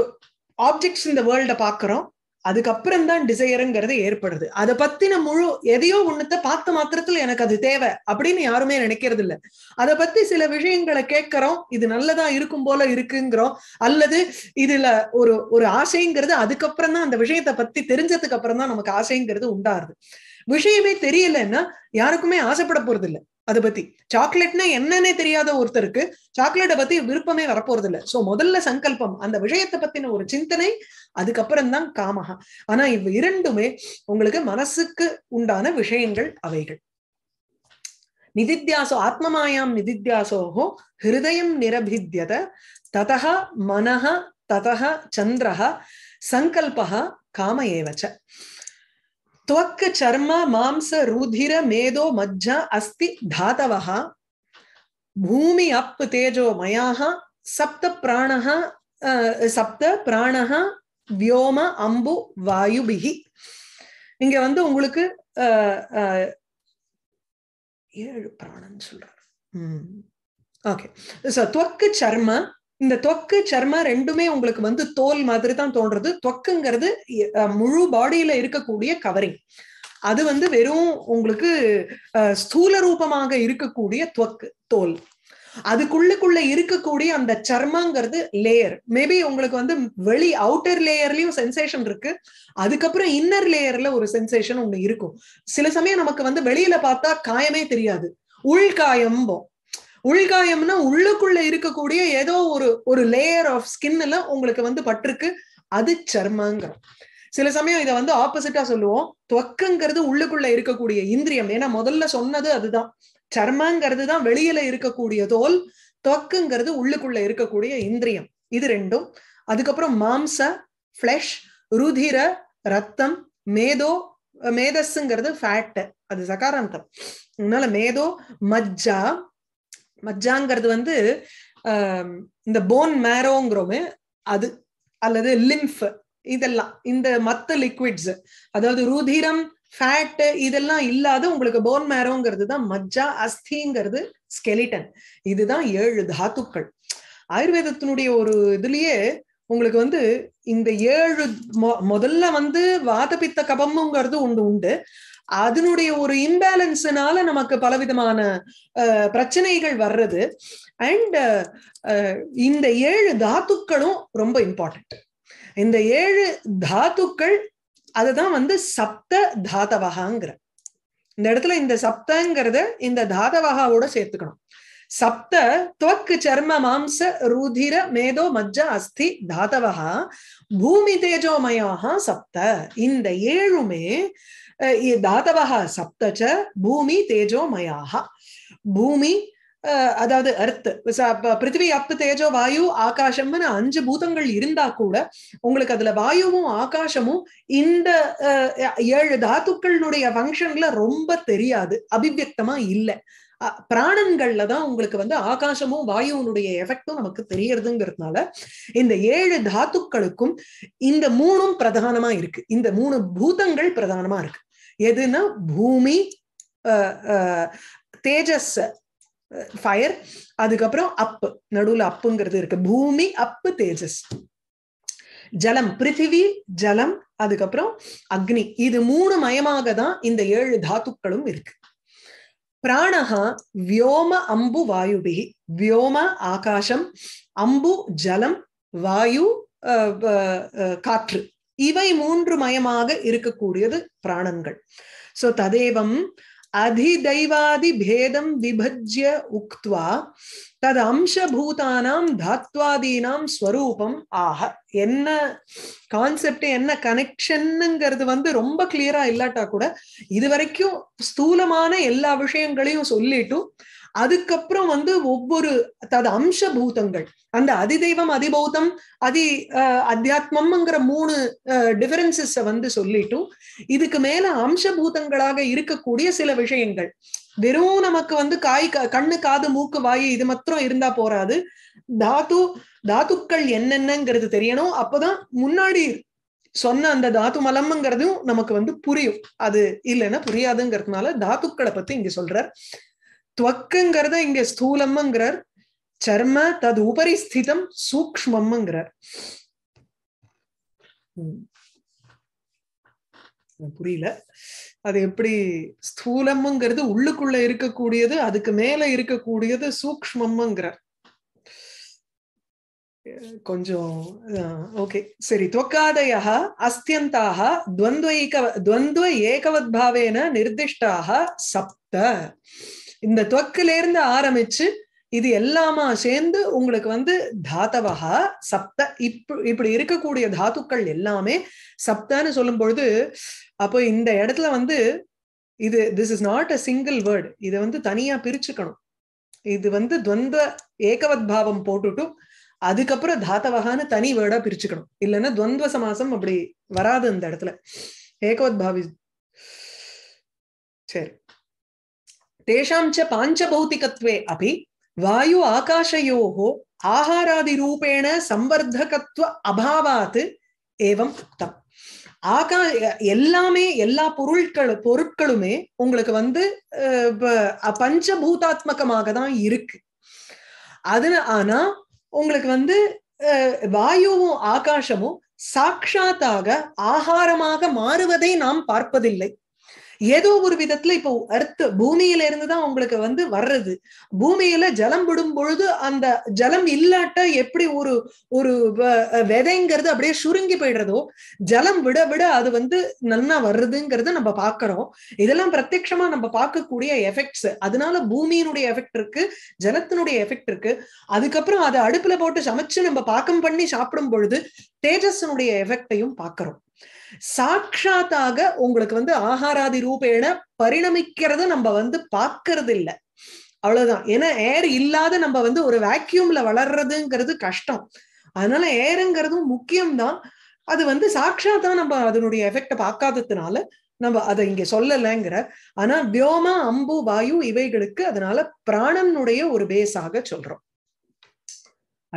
ஆப்ஜெக்ட்ஸ் இந்த வேர்ல்ட பாக்குறோம் அதுக்கப்புறம் தான் டிசையருங்கிறது ஏற்படுது அதை பத்தின முழு எதையோ ஒண்ணுத்த பார்த்த மாத்திரத்துல எனக்கு அது தேவை அப்படின்னு யாருமே நினைக்கிறது இல்ல அதை பத்தி சில விஷயங்களை கேட்கிறோம் இது நல்லதா இருக்கும் போல இருக்குங்கிறோம் அல்லது இதுல ஒரு ஒரு ஆசைங்கிறது அதுக்கப்புறம் தான் அந்த விஷயத்தை பத்தி தெரிஞ்சதுக்கு அப்புறம் தான் நமக்கு ஆசைங்கிறது உண்டாருது விஷயமே தெரியலன்னா யாருக்குமே ஆசைப்பட போறது இல்லை அதை பத்தி சாக்லேட்னா என்னன்னே தெரியாத ஒருத்தருக்கு சாக்லேட்டை பத்தி விருப்பமே வரப்போறது இல்ல சோ முதல்ல சங்கல்பம் அந்த விஷயத்தை பத்தின ஒரு சிந்தனை அதுக்கப்புறம் தான் காமகா ஆனா இவ் இரண்டுமே உங்களுக்கு மனசுக்கு உண்டான விஷயங்கள் அவைகள் நிதித்தியாசோ ஆத்மமாயாம் நிதித்தியாசோகோ ஹிருதயம் நிரபித்தியத ததக மனஹ ததக சந்திரஹ சங்கல்பக காம ஏவச்ச त्वक् சர்ம மாம்ச रुधिर मेदो मज्जा अस्ति धातवः भूमि अप् तेजो मयाः सप्त சப்த வியோம அம்பு வாயுபிகி இங்க வந்து உங்களுக்கு ஏழு பிராணம் சொல்றார் ஓகே துவக்கு சர்ம இந்த தொக்கு சர்மா ரெண்டுமே உங்களுக்கு வந்து தோல் மாதிரி தான் தோன்றது தொக்குங்கிறது முழு பாடியில இருக்கக்கூடிய கவரிங் அது வந்து வெறும் உங்களுக்கு ஸ்தூல ரூபமாக இருக்கக்கூடிய தொக்கு தோல் அதுக்குள்ளுக்குள்ள இருக்கக்கூடிய அந்த சர்மாங்கிறது லேயர் மேபி உங்களுக்கு வந்து வெளி அவுட்டர் லேயர்லயும் சென்சேஷன் இருக்கு அதுக்கப்புறம் இன்னர் லேயர்ல ஒரு சென்சேஷன் ஒண்ணு இருக்கும் சில சமயம் நமக்கு வந்து வெளியில பார்த்தா காயமே தெரியாது உள்காயம்போம் உள்காயம்னா உள்ளுக்குள்ள இருக்கக்கூடிய ஏதோ ஒரு ஒரு லேயர் ஆஃப் எல்லாம் உங்களுக்கு வந்து பட்டிருக்கு அது சர்மங்கிறோம் சில சமயம் இதை வந்து ஆப்போசிட்டா சொல்லுவோம் துவக்கங்கிறது உள்ளுக்குள்ள இருக்கக்கூடிய இந்திரியம் ஏன்னா முதல்ல சொன்னது அதுதான் சர்மங்கிறது தான் வெளியில இருக்கக்கூடிய தோல் துவக்குங்கிறது உள்ளுக்குள்ள இருக்கக்கூடிய இந்திரியம் இது ரெண்டும் அதுக்கப்புறம் மாம்ச ஃபிளஷ் ருதிர ரத்தம் மேதோ மேதஸ்ங்கிறது ஃபேட்டு அது சகாராந்தம் அதனால மேதோ மஜ்ஜா மஜ்ஜாங்கிறது வந்து இந்த போன் மேரோங்கிறோமே அது அல்லது லிம்ஃப் இதெல்லாம் இந்த மத்த லிக்விட்ஸ் அதாவது ரூதிரம் ஃபேட் இதெல்லாம் இல்லாத உங்களுக்கு போன் மேரோங்கிறது தான் மஜ்ஜா அஸ்திங்கிறது ஸ்கெலிட்டன் இதுதான் ஏழு தாத்துக்கள் ஆயுர்வேதத்தினுடைய ஒரு இதுலயே உங்களுக்கு வந்து இந்த ஏழு முதல்ல வந்து வாதபித்த கபம்ங்கிறது ஒண்ணு உண்டு அதனுடைய ஒரு இம்பேலன்ஸுனால நமக்கு பலவிதமான பிரச்சனைகள் வர்றது அண்ட் இந்த ஏழு தாத்துக்களும் ரொம்ப இம்பார்ட்டன்ட் இந்த ஏழு தாத்துக்கள் அதுதான் வந்து சப்த தாதவகாங்கிற இந்த இடத்துல இந்த சப்தங்கிறத இந்த தாதவகாவோட சேர்த்துக்கணும் சப்த துவக்கு சர்ம மாம்ச ரூதிர மேதோ மஜ்ஜ அஸ்தி தாதவகா பூமி தேஜோமயாக சப்த இந்த ஏழுமே தாதவக சப்த ச பூமி தேஜோமயாக பூமி அதாவது அர்த் பிருத்திவி அப்பு தேஜோ வாயு ஆகாசம்னு அஞ்சு பூதங்கள் இருந்தா கூட உங்களுக்கு அதுல வாயுவும் ஆகாசமும் இந்த ஏழு தாத்துக்கள்னுடைய ஃபங்க்ஷன்ல ரொம்ப தெரியாது அபிவியக்தமா இல்லை பிராணங்கள்ல தான் உங்களுக்கு வந்து ஆகாசமும் வாயுவனுடைய எஃபெக்டும் நமக்கு தெரியறதுங்கிறதுனால இந்த ஏழு தாத்துக்களுக்கும் இந்த மூணும் பிரதானமா இருக்கு இந்த மூணு பூதங்கள் பிரதானமா இருக்கு எதுனா பூமி தேஜஸ் ஃபயர் அதுக்கப்புறம் அப்பு நடுவுல அப்புங்கிறது இருக்கு பூமி அப்பு தேஜஸ் ஜலம் பிருத்திவி ஜலம் அதுக்கப்புறம் அக்னி இது மூணு மயமாக தான் இந்த ஏழு தாத்துக்களும் இருக்கு பிராணஹா வியோம அம்பு வாயுபி வியோம ஆகாசம் அம்பு ஜலம் வாயு காற்று இவை மூன்று மயமாக இருக்கக்கூடியது பிராணங்கள் சோ ததேவம் அதிதைவாதி பேதம் விபஜ்ய உக்துவா தது அம்சபூதானாம் தாத்வாதீனாம் ஸ்வரூபம் ஆக என்ன கான்செப்ட் என்ன கனெக்ஷன்ங்கிறது வந்து ரொம்ப கிளியரா இல்லாட்டா கூட இது வரைக்கும் ஸ்தூலமான எல்லா விஷயங்களையும் சொல்லிட்டும் அதுக்கப்புறம் வந்து ஒவ்வொரு அதாவது அம்ச பூதங்கள் அந்த அதிதெய்வம் அதிபௌதம் அதி அத்தியாத்மம்ங்கிற மூணு டிஃபரன்சஸ் வந்து சொல்லிட்டும் இதுக்கு மேல அம்ச பூதங்களாக இருக்கக்கூடிய சில விஷயங்கள் வெறும் நமக்கு வந்து காய் கண்ணு காது மூக்கு வாய் இது மாத்திரம் இருந்தா போறாது தாத்து தாத்துக்கள் என்னென்னங்கிறது தெரியணும் அப்பதான் முன்னாடி சொன்ன அந்த தாத்து மலம்ங்கிறதும் நமக்கு வந்து புரியும் அது இல்லைன்னா புரியாதுங்கிறதுனால தாத்துக்களை பத்தி இங்க சொல்றார் துவக்குங்கிறத இங்க ஸ்தூலம்ங்கிறார் சர்ம தது உபரி ஸ்திதம் சூக்மம்ங்கிறார் புரியல அது எப்படி ஸ்தூலம்ங்கிறது உள்ளுக்குள்ள இருக்கக்கூடியது அதுக்கு மேல இருக்கக்கூடியது சூக்மம்ங்கிறார் கொஞ்சம் ஓகே சரி துவக்காதய அஸ்தியந்தாக துவந்த ஏகவத் ஏகவத்பாவேன நிர்திஷ்டாக சப்த இந்த துவக்கிலிருந்து ஆரம்பிச்சு இது எல்லாமா சேர்ந்து உங்களுக்கு வந்து தாத்தவகா சப்த இப்ப இப்படி இருக்கக்கூடிய தாத்துக்கள் எல்லாமே சப்தான்னு சொல்லும் பொழுது அப்போ இந்த இடத்துல வந்து இது this is not a single word இதை வந்து தனியா பிரிச்சுக்கணும் இது வந்து துவந்த ஏகவத் பாவம் போட்டுட்டும் அதுக்கப்புறம் தாத்தவகான்னு தனி வேர்டா பிரிச்சுக்கணும் இல்லைன்னா துவந்த சமாசம் அப்படி வராது இந்த இடத்துல ஏகவத் பாவி சரி பாஞ்ச பௌத்திகத்வே அபி வாயு वायु ஆஹாராதி ரூபேண சம்பர்த்தகத்துவ அபாவாத் ஏவம் உத்தம் ஆகா எல்லாமே எல்லா பொருட்கள் பொருட்களுமே உங்களுக்கு வந்து பஞ்சபூதாத்மகமாக தான் இருக்கு அது ஆனா உங்களுக்கு வந்து வாயுவும் ஆகாசமும் சாட்சாத்தாக ஆகாரமாக மாறுவதை நாம் பார்ப்பதில்லை ஏதோ ஒரு விதத்துல இப்போ அர்த்த பூமியில இருந்துதான் உங்களுக்கு வந்து வர்றது பூமியில ஜலம் விடும் பொழுது அந்த ஜலம் இல்லாட்ட எப்படி ஒரு ஒரு விதைங்கிறது அப்படியே சுருங்கி போயிடுறதோ ஜலம் விட விட அது வந்து நல்லா வர்றதுங்கிறத நம்ம பாக்குறோம் இதெல்லாம் பிரத்யட்சமா நம்ம பார்க்கக்கூடிய எஃபெக்ட்ஸ் அதனால பூமியினுடைய எஃபெக்ட் இருக்கு ஜலத்தினுடைய எஃபெக்ட் இருக்கு அதுக்கப்புறம் அதை அடுப்புல போட்டு சமைச்சு நம்ம பாக்கம் பண்ணி சாப்பிடும் பொழுது தேஜஸனுடைய எஃபெக்டையும் பாக்குறோம் சாட்சாத்தாக உங்களுக்கு வந்து ஆகாராதி ரூபேன பரிணமிக்கிறத நம்ம வந்து பார்க்கறது இல்லை அவ்வளவுதான் ஏன்னா ஏர் இல்லாத நம்ம வந்து ஒரு வேக்யூம்ல வளர்றதுங்கிறது கஷ்டம் அதனால ஏருங்கிறதும் முக்கியம்தான் அது வந்து சாட்சாத்தா நம்ம அதனுடைய எஃபெக்ட பார்க்காததுனால நம்ம அதை இங்க சொல்லலைங்கிற ஆனா வியோமா அம்பு வாயு இவைகளுக்கு அதனால பிராணனுடைய ஒரு பேஸாக சொல்றோம்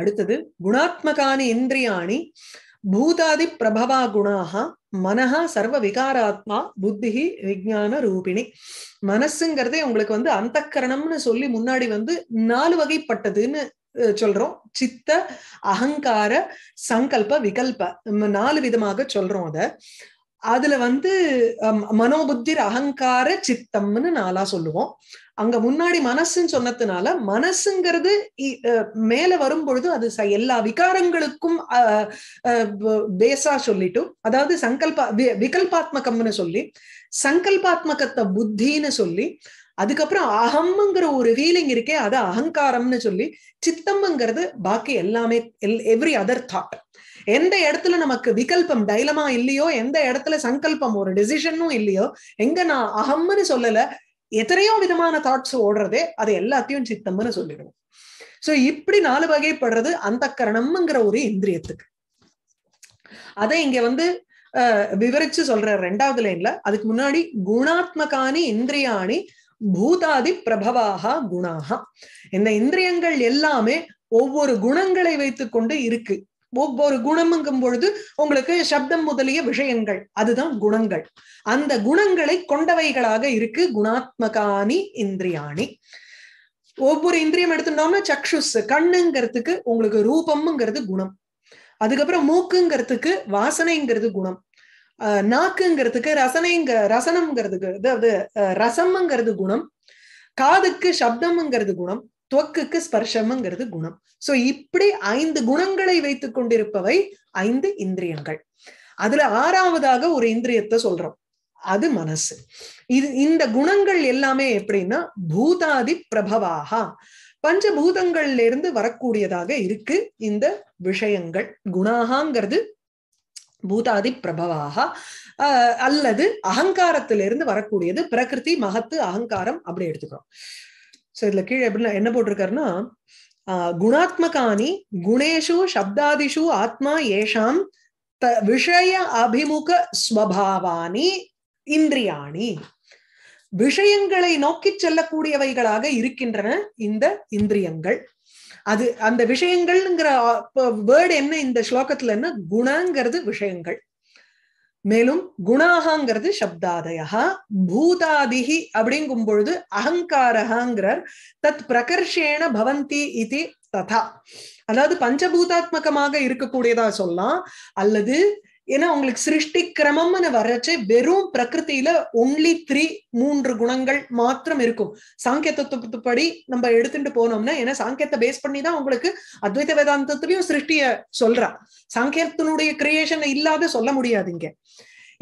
அடுத்தது குணாத்மகானி இந்திரியாணி பூதாதி பிரபவா குணாக மனஹா சர்வ விகாராத்மா புத்தி விஜான ரூபிணி மனசுங்கிறதே உங்களுக்கு வந்து அந்த கரணம்னு சொல்லி முன்னாடி வந்து நாலு வகைப்பட்டதுன்னு சொல்றோம் சித்த அகங்கார சங்கல்ப விகல்ப நாலு விதமாக சொல்றோம் அதை அதுல வந்து மனோபுத்திர் அகங்கார சித்தம்னு நாலா சொல்லுவோம் அங்க முன்னாடி மனசுன்னு சொன்னதுனால மனசுங்கிறது மேல வரும்பொழுது அது எல்லா விகாரங்களுக்கும் பேஸா சொல்லிட்டும் அதாவது சங்கல்பா விகல்பாத்மகம்னு சொல்லி சங்கல்பாத்மகத்தை புத்தின்னு சொல்லி அதுக்கப்புறம் அகம்ங்கிற ஒரு ஃபீலிங் இருக்கே அது அகங்காரம்னு சொல்லி சித்தம்ங்கிறது பாக்கி எல்லாமே எவ்ரி அதர் தாட் எந்த இடத்துல நமக்கு விகல்பம் டைலமா இல்லையோ எந்த இடத்துல சங்கல்பம் ஒரு டெசிஷனும் இல்லையோ எங்க நான் அகம்னு சொல்லல எத்தனையோ விதமான தாட்ஸ் ஓடுறதே அது எல்லாத்தையும் சித்தம்னு சொல்லிடுவோம் சோ இப்படி நாலு வகைப்படுறது அந்த கரணம்ங்கிற ஒரு இந்திரியத்துக்கு அதை இங்க வந்து விவரிச்சு சொல்ற ரெண்டாவது லைன்ல அதுக்கு முன்னாடி குணாத்மகானி இந்திரியாணி பூதாதி பிரபவாக குணாகா இந்த இந்திரியங்கள் எல்லாமே ஒவ்வொரு குணங்களை வைத்துக்கொண்டு இருக்கு ஒவ்வொரு குணமுங்கும் பொழுது உங்களுக்கு சப்தம் முதலிய விஷயங்கள் அதுதான் குணங்கள் அந்த குணங்களை கொண்டவைகளாக இருக்கு குணாத்மகானி இந்திரியாணி ஒவ்வொரு இந்திரியம் எடுத்துட்டோம்னா சக்ஷுஸ் கண்ணுங்கிறதுக்கு உங்களுக்கு ரூபம்ங்கிறது குணம் அதுக்கப்புறம் மூக்குங்கிறதுக்கு வாசனைங்கிறது குணம் நாக்குங்கிறதுக்கு ரசனைங்க ரசனம்ங்கிறதுக்கு அதாவது ரசம்ங்கிறது குணம் காதுக்கு சப்தம்ங்கிறது குணம் துவக்குக்கு ஸ்பர்ஷம்ங்கிறது குணம் சோ இப்படி ஐந்து குணங்களை வைத்துக் கொண்டிருப்பவை ஐந்து இந்திரியங்கள் அதுல ஆறாவதாக ஒரு இந்திரியத்தை சொல்றோம் அது மனசு இது இந்த குணங்கள் எல்லாமே எப்படின்னா பூதாதி பஞ்ச பஞ்சபூதங்கள்ல இருந்து வரக்கூடியதாக இருக்கு இந்த விஷயங்கள் குணாகாங்கிறது பூதாதி பிரபவாக அல்லது அகங்காரத்திலிருந்து வரக்கூடியது பிரகிருதி மகத்து அகங்காரம் அப்படி எடுத்துக்கிறோம் ஸோ இதுல கீழே எப்படின்னா என்ன போட்டிருக்காருன்னா குணாத்மகானி குணேஷு சப்தாதிஷு ஆத்மா ஏஷாம் த விஷய அபிமுக ஸ்வபாவானி இந்திரியாணி விஷயங்களை நோக்கி செல்லக்கூடியவைகளாக இருக்கின்றன இந்த இந்திரியங்கள் அது அந்த விஷயங்கள்ங்கிற வேர்டு என்ன இந்த ஸ்லோகத்துல என்ன குணங்கிறது விஷயங்கள் மேலும் குணாகங்கிறது சப்தாதயா பூதாதிகி அப்படிங்கும் பொழுது அகங்காரகாங்கிறார் தத் பிரகர்ஷேன பவந்தி இது ததா அதாவது பஞ்சபூதாத்மகமாக இருக்கக்கூடியதா சொல்லலாம் அல்லது ஏன்னா உங்களுக்கு சிருஷ்டி கிரமம்னு வர்றச்சு வெறும் பிரகிருத்தில ஒன்லி த்ரீ மூன்று குணங்கள் மாத்திரம் இருக்கும் சாங்கிய தத்துவத்துப்படி நம்ம எடுத்துட்டு போனோம்னா ஏன்னா சாங்கியத்தை பேஸ் பண்ணி தான் உங்களுக்கு அத்வைத வேதாந்தத்திலையும் சிருஷ்டிய சொல்றா சாங்கியத்தினுடைய கிரியேஷன் இல்லாத சொல்ல முடியாது இங்க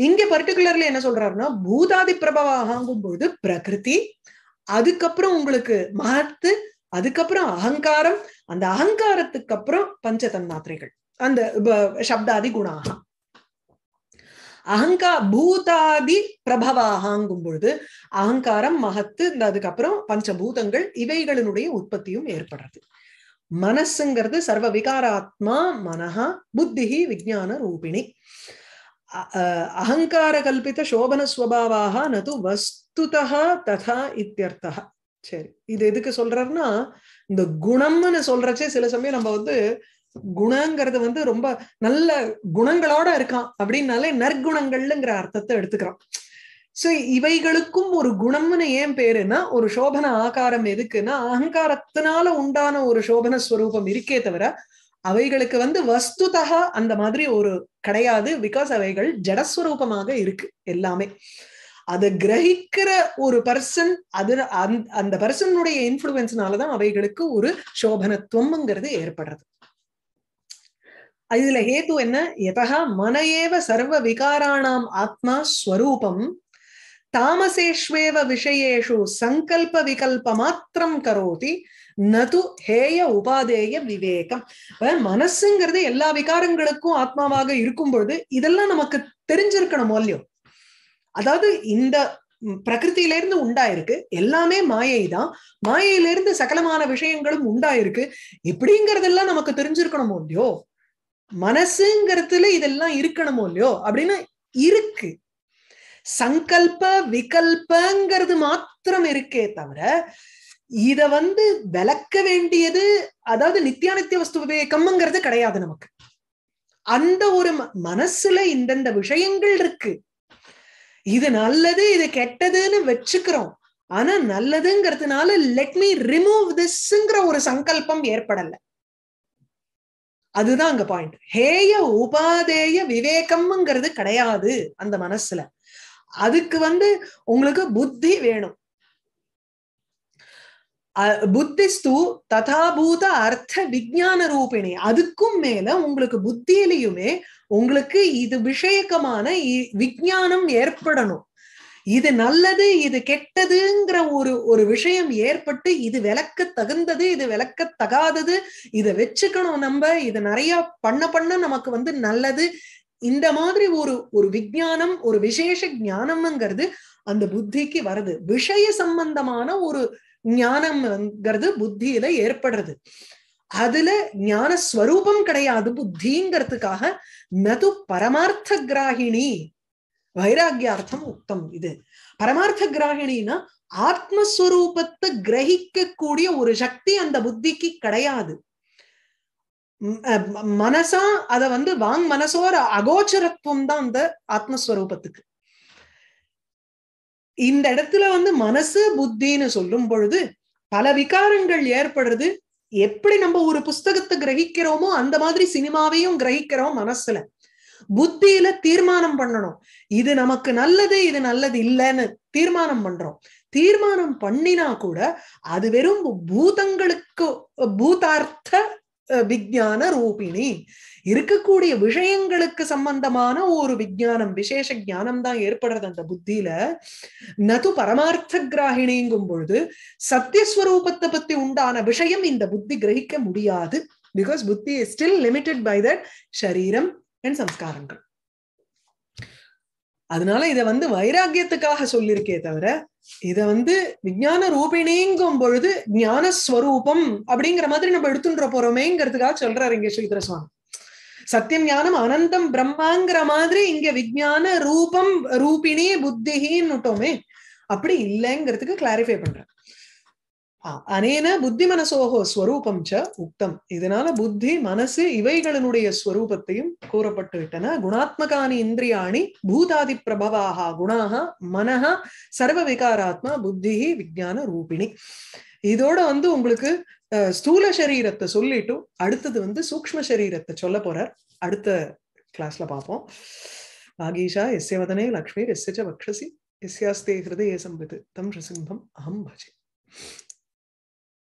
இங்க பர்டிகுலர்ல என்ன சொல்றாருன்னா பூதாதி பிரபவாகும் பொழுது பிரகிருதி அதுக்கப்புறம் உங்களுக்கு மகத்து அதுக்கப்புறம் அகங்காரம் அந்த அகங்காரத்துக்கு அப்புறம் பஞ்சதன் மாத்திரைகள் அந்த சப்தாதி குணாகம் அகங்கா பூதாதி பிரபவாகாங்கும் பொழுது அகங்காரம் மகத்து இந்த அதுக்கப்புறம் பஞ்சபூதங்கள் இவைகளினுடைய உற்பத்தியும் ஏற்படுறது மனசுங்கிறது சர்வ விகாராத்மா மனஹா புத்திஹி விஜான ரூபிணி அகங்கார கல்பித சோபன சுவபாவாக நது வஸ்துதா ததா இத்தியர்த்தா சரி இது எதுக்கு சொல்றாருன்னா இந்த குணம்னு சொல்றச்சே சில சமயம் நம்ம வந்து குணங்கிறது வந்து ரொம்ப நல்ல குணங்களோட இருக்கான் அப்படின்னாலே நற்குணங்கள்ங்கிற அர்த்தத்தை எடுத்துக்கிறான் சோ இவைகளுக்கும் ஒரு குணம்னு ஏன் பேருன்னா ஒரு சோபன ஆகாரம் எதுக்குன்னா அகங்காரத்தினால உண்டான ஒரு சோபன ஸ்வரூபம் இருக்கே தவிர அவைகளுக்கு வந்து வஸ்துதகா அந்த மாதிரி ஒரு கிடையாது பிகாஸ் அவைகள் ஜடஸ்வரூபமாக இருக்கு எல்லாமே அதை கிரகிக்கிற ஒரு பர்சன் அது அந்த பர்சனுடைய இன்ஃபுளுன்ஸ்னாலதான் அவைகளுக்கு ஒரு சோபனத்துவம்ங்கிறது ஏற்படுறது இதுல ஹேது என்ன எதா மன ஏவ சர்வ விகாராணாம் ஆத்மா ஸ்வரூபம் தாமசேஷ்வேவ விஷயேஷு சங்கல்ப விகல்ப மாத்திரம் கரோதி நது ஹேய உபாதேய விவேகம் மனசுங்கிறது எல்லா விகாரங்களுக்கும் ஆத்மாவாக இருக்கும் பொழுது இதெல்லாம் நமக்கு தெரிஞ்சிருக்கணும் இல்லையோ அதாவது இந்த பிரகிருத்தில இருந்து உண்டாயிருக்கு எல்லாமே மாயை தான் மாயையிலிருந்து சகலமான விஷயங்களும் உண்டாயிருக்கு எப்படிங்கிறதெல்லாம் நமக்கு தெரிஞ்சிருக்கணும் இல்லையோ மனசுங்கிறதுல இதெல்லாம் இருக்கணுமோ இல்லையோ அப்படின்னு இருக்கு சங்கல்ப விகல்பங்கிறது மாத்திரம் இருக்கே தவிர இத வந்து விளக்க வேண்டியது அதாவது நித்தியானித்திய வஸ்து விவேகம்ங்கிறது கிடையாது நமக்கு அந்த ஒரு மனசுல இந்தந்த விஷயங்கள் இருக்கு இது நல்லது இது கெட்டதுன்னு வச்சுக்கிறோம் ஆனா நல்லதுங்கிறதுனால லெட் மீ ரிமூவ் திஸ்ங்கிற ஒரு சங்கல்பம் ஏற்படலை அதுதான் அங்க பாயிண்ட் ஹேய உபாதேய விவேகம்ங்கிறது கிடையாது அந்த மனசுல அதுக்கு வந்து உங்களுக்கு புத்தி வேணும் புத்திஸ்து ததாபூத அர்த்த விஜான ரூபிணி அதுக்கும் மேல உங்களுக்கு புத்தியிலையுமே உங்களுக்கு இது விஷயக்கமான விஜயானம் ஏற்படணும் இது நல்லது இது கெட்டதுங்கிற ஒரு ஒரு விஷயம் ஏற்பட்டு இது விளக்க தகுந்தது இது விளக்க தகாதது இதை வச்சுக்கணும் நம்ம இதை நிறைய பண்ண பண்ண நமக்கு வந்து நல்லது இந்த மாதிரி ஒரு ஒரு விஜயானம் ஒரு விசேஷ ஞானம்ங்கிறது அந்த புத்திக்கு வருது விஷய சம்பந்தமான ஒரு ஞானம்ங்கிறது புத்தியில ஏற்படுறது அதுல ஞான ஸ்வரூபம் கிடையாது புத்திங்கிறதுக்காக நது பரமார்த்த கிராகிணி வைராகியார்த்தம் உத்தம் இது பரமார்த்த கிராகிணின்னா ஆத்மஸ்வரூபத்தை கிரகிக்கக்கூடிய ஒரு சக்தி அந்த புத்திக்கு கிடையாது மனசா அத வந்து வாங் மனசோர அகோச்சரத்துவம் தான் அந்த ஆத்மஸ்வரூபத்துக்கு இந்த இடத்துல வந்து மனசு புத்தின்னு சொல்லும் பொழுது பல விகாரங்கள் ஏற்படுறது எப்படி நம்ம ஒரு புஸ்தகத்தை கிரகிக்கிறோமோ அந்த மாதிரி சினிமாவையும் கிரகிக்கிறோம் மனசுல புத்தியில தீர்மானம் பண்ணணும் இது நமக்கு நல்லது இது நல்லது இல்லைன்னு தீர்மானம் பண்றோம் தீர்மானம் பண்ணினா கூட அது வெறும் பூதங்களுக்கு பூதார்த்த விஜான ரூபிணி இருக்கக்கூடிய விஷயங்களுக்கு சம்பந்தமான ஒரு விஜானம் விசேஷ ஜானம் தான் ஏற்படுறது அந்த புத்தியில நது பரமார்த்த கிராகிணிங்கும் பொழுது சத்தியஸ்வரூபத்தை பத்தி உண்டான விஷயம் இந்த புத்தி கிரகிக்க முடியாது பிகாஸ் புத்தி is still limited by that ஷரீரம் என் சம்ஸ்காரங்கள் அதனால இத வந்து வைராகியத்துக்காக சொல்லியிருக்கே தவிர இத வந்து விஞ்ஞான ரூபிணிங்கும் பொழுது ஞான ஸ்வரூபம் அப்படிங்கிற மாதிரி நம்ம எடுத்துன்ற போறோமேங்கிறதுக்காக சொல்றாரு இங்க ஸ்ரீதர சுவாமி சத்தியம் ஞானம் அனந்தம் பிரம்மாங்கிற மாதிரி இங்க விஜயான ரூபம் ரூபிணி புத்திகின்னு விட்டோமே அப்படி இல்லைங்கிறதுக்கு கிளாரிஃபை பண்றேன் அனேன புத்தி மனசோகோ ஸ்வரூபம் ச உக்தம் இதனால புத்தி மனசு இவைகளினுடைய ஸ்வரூபத்தையும் கூறப்பட்டு விட்டன குணாத்மகானி இந்திரியாணி பூதாதி பிரபவாக குணாக மனஹ சர்வ விகாராத்மா புத்தி விஜான ரூபிணி இதோட வந்து உங்களுக்கு ஸ்தூல சரீரத்தை சொல்லிட்டு அடுத்தது வந்து சூக்ம சரீரத்தை சொல்ல போறார் அடுத்த கிளாஸ்ல பார்ப்போம் ஆகீஷா எஸ்ய வதனே லக்ஷ்மி எஸ்ய வக்ஷசி எஸ்யாஸ்தே ஹிருதய சம்பித்து தம் ரிசிம்பம் அகம் பஜே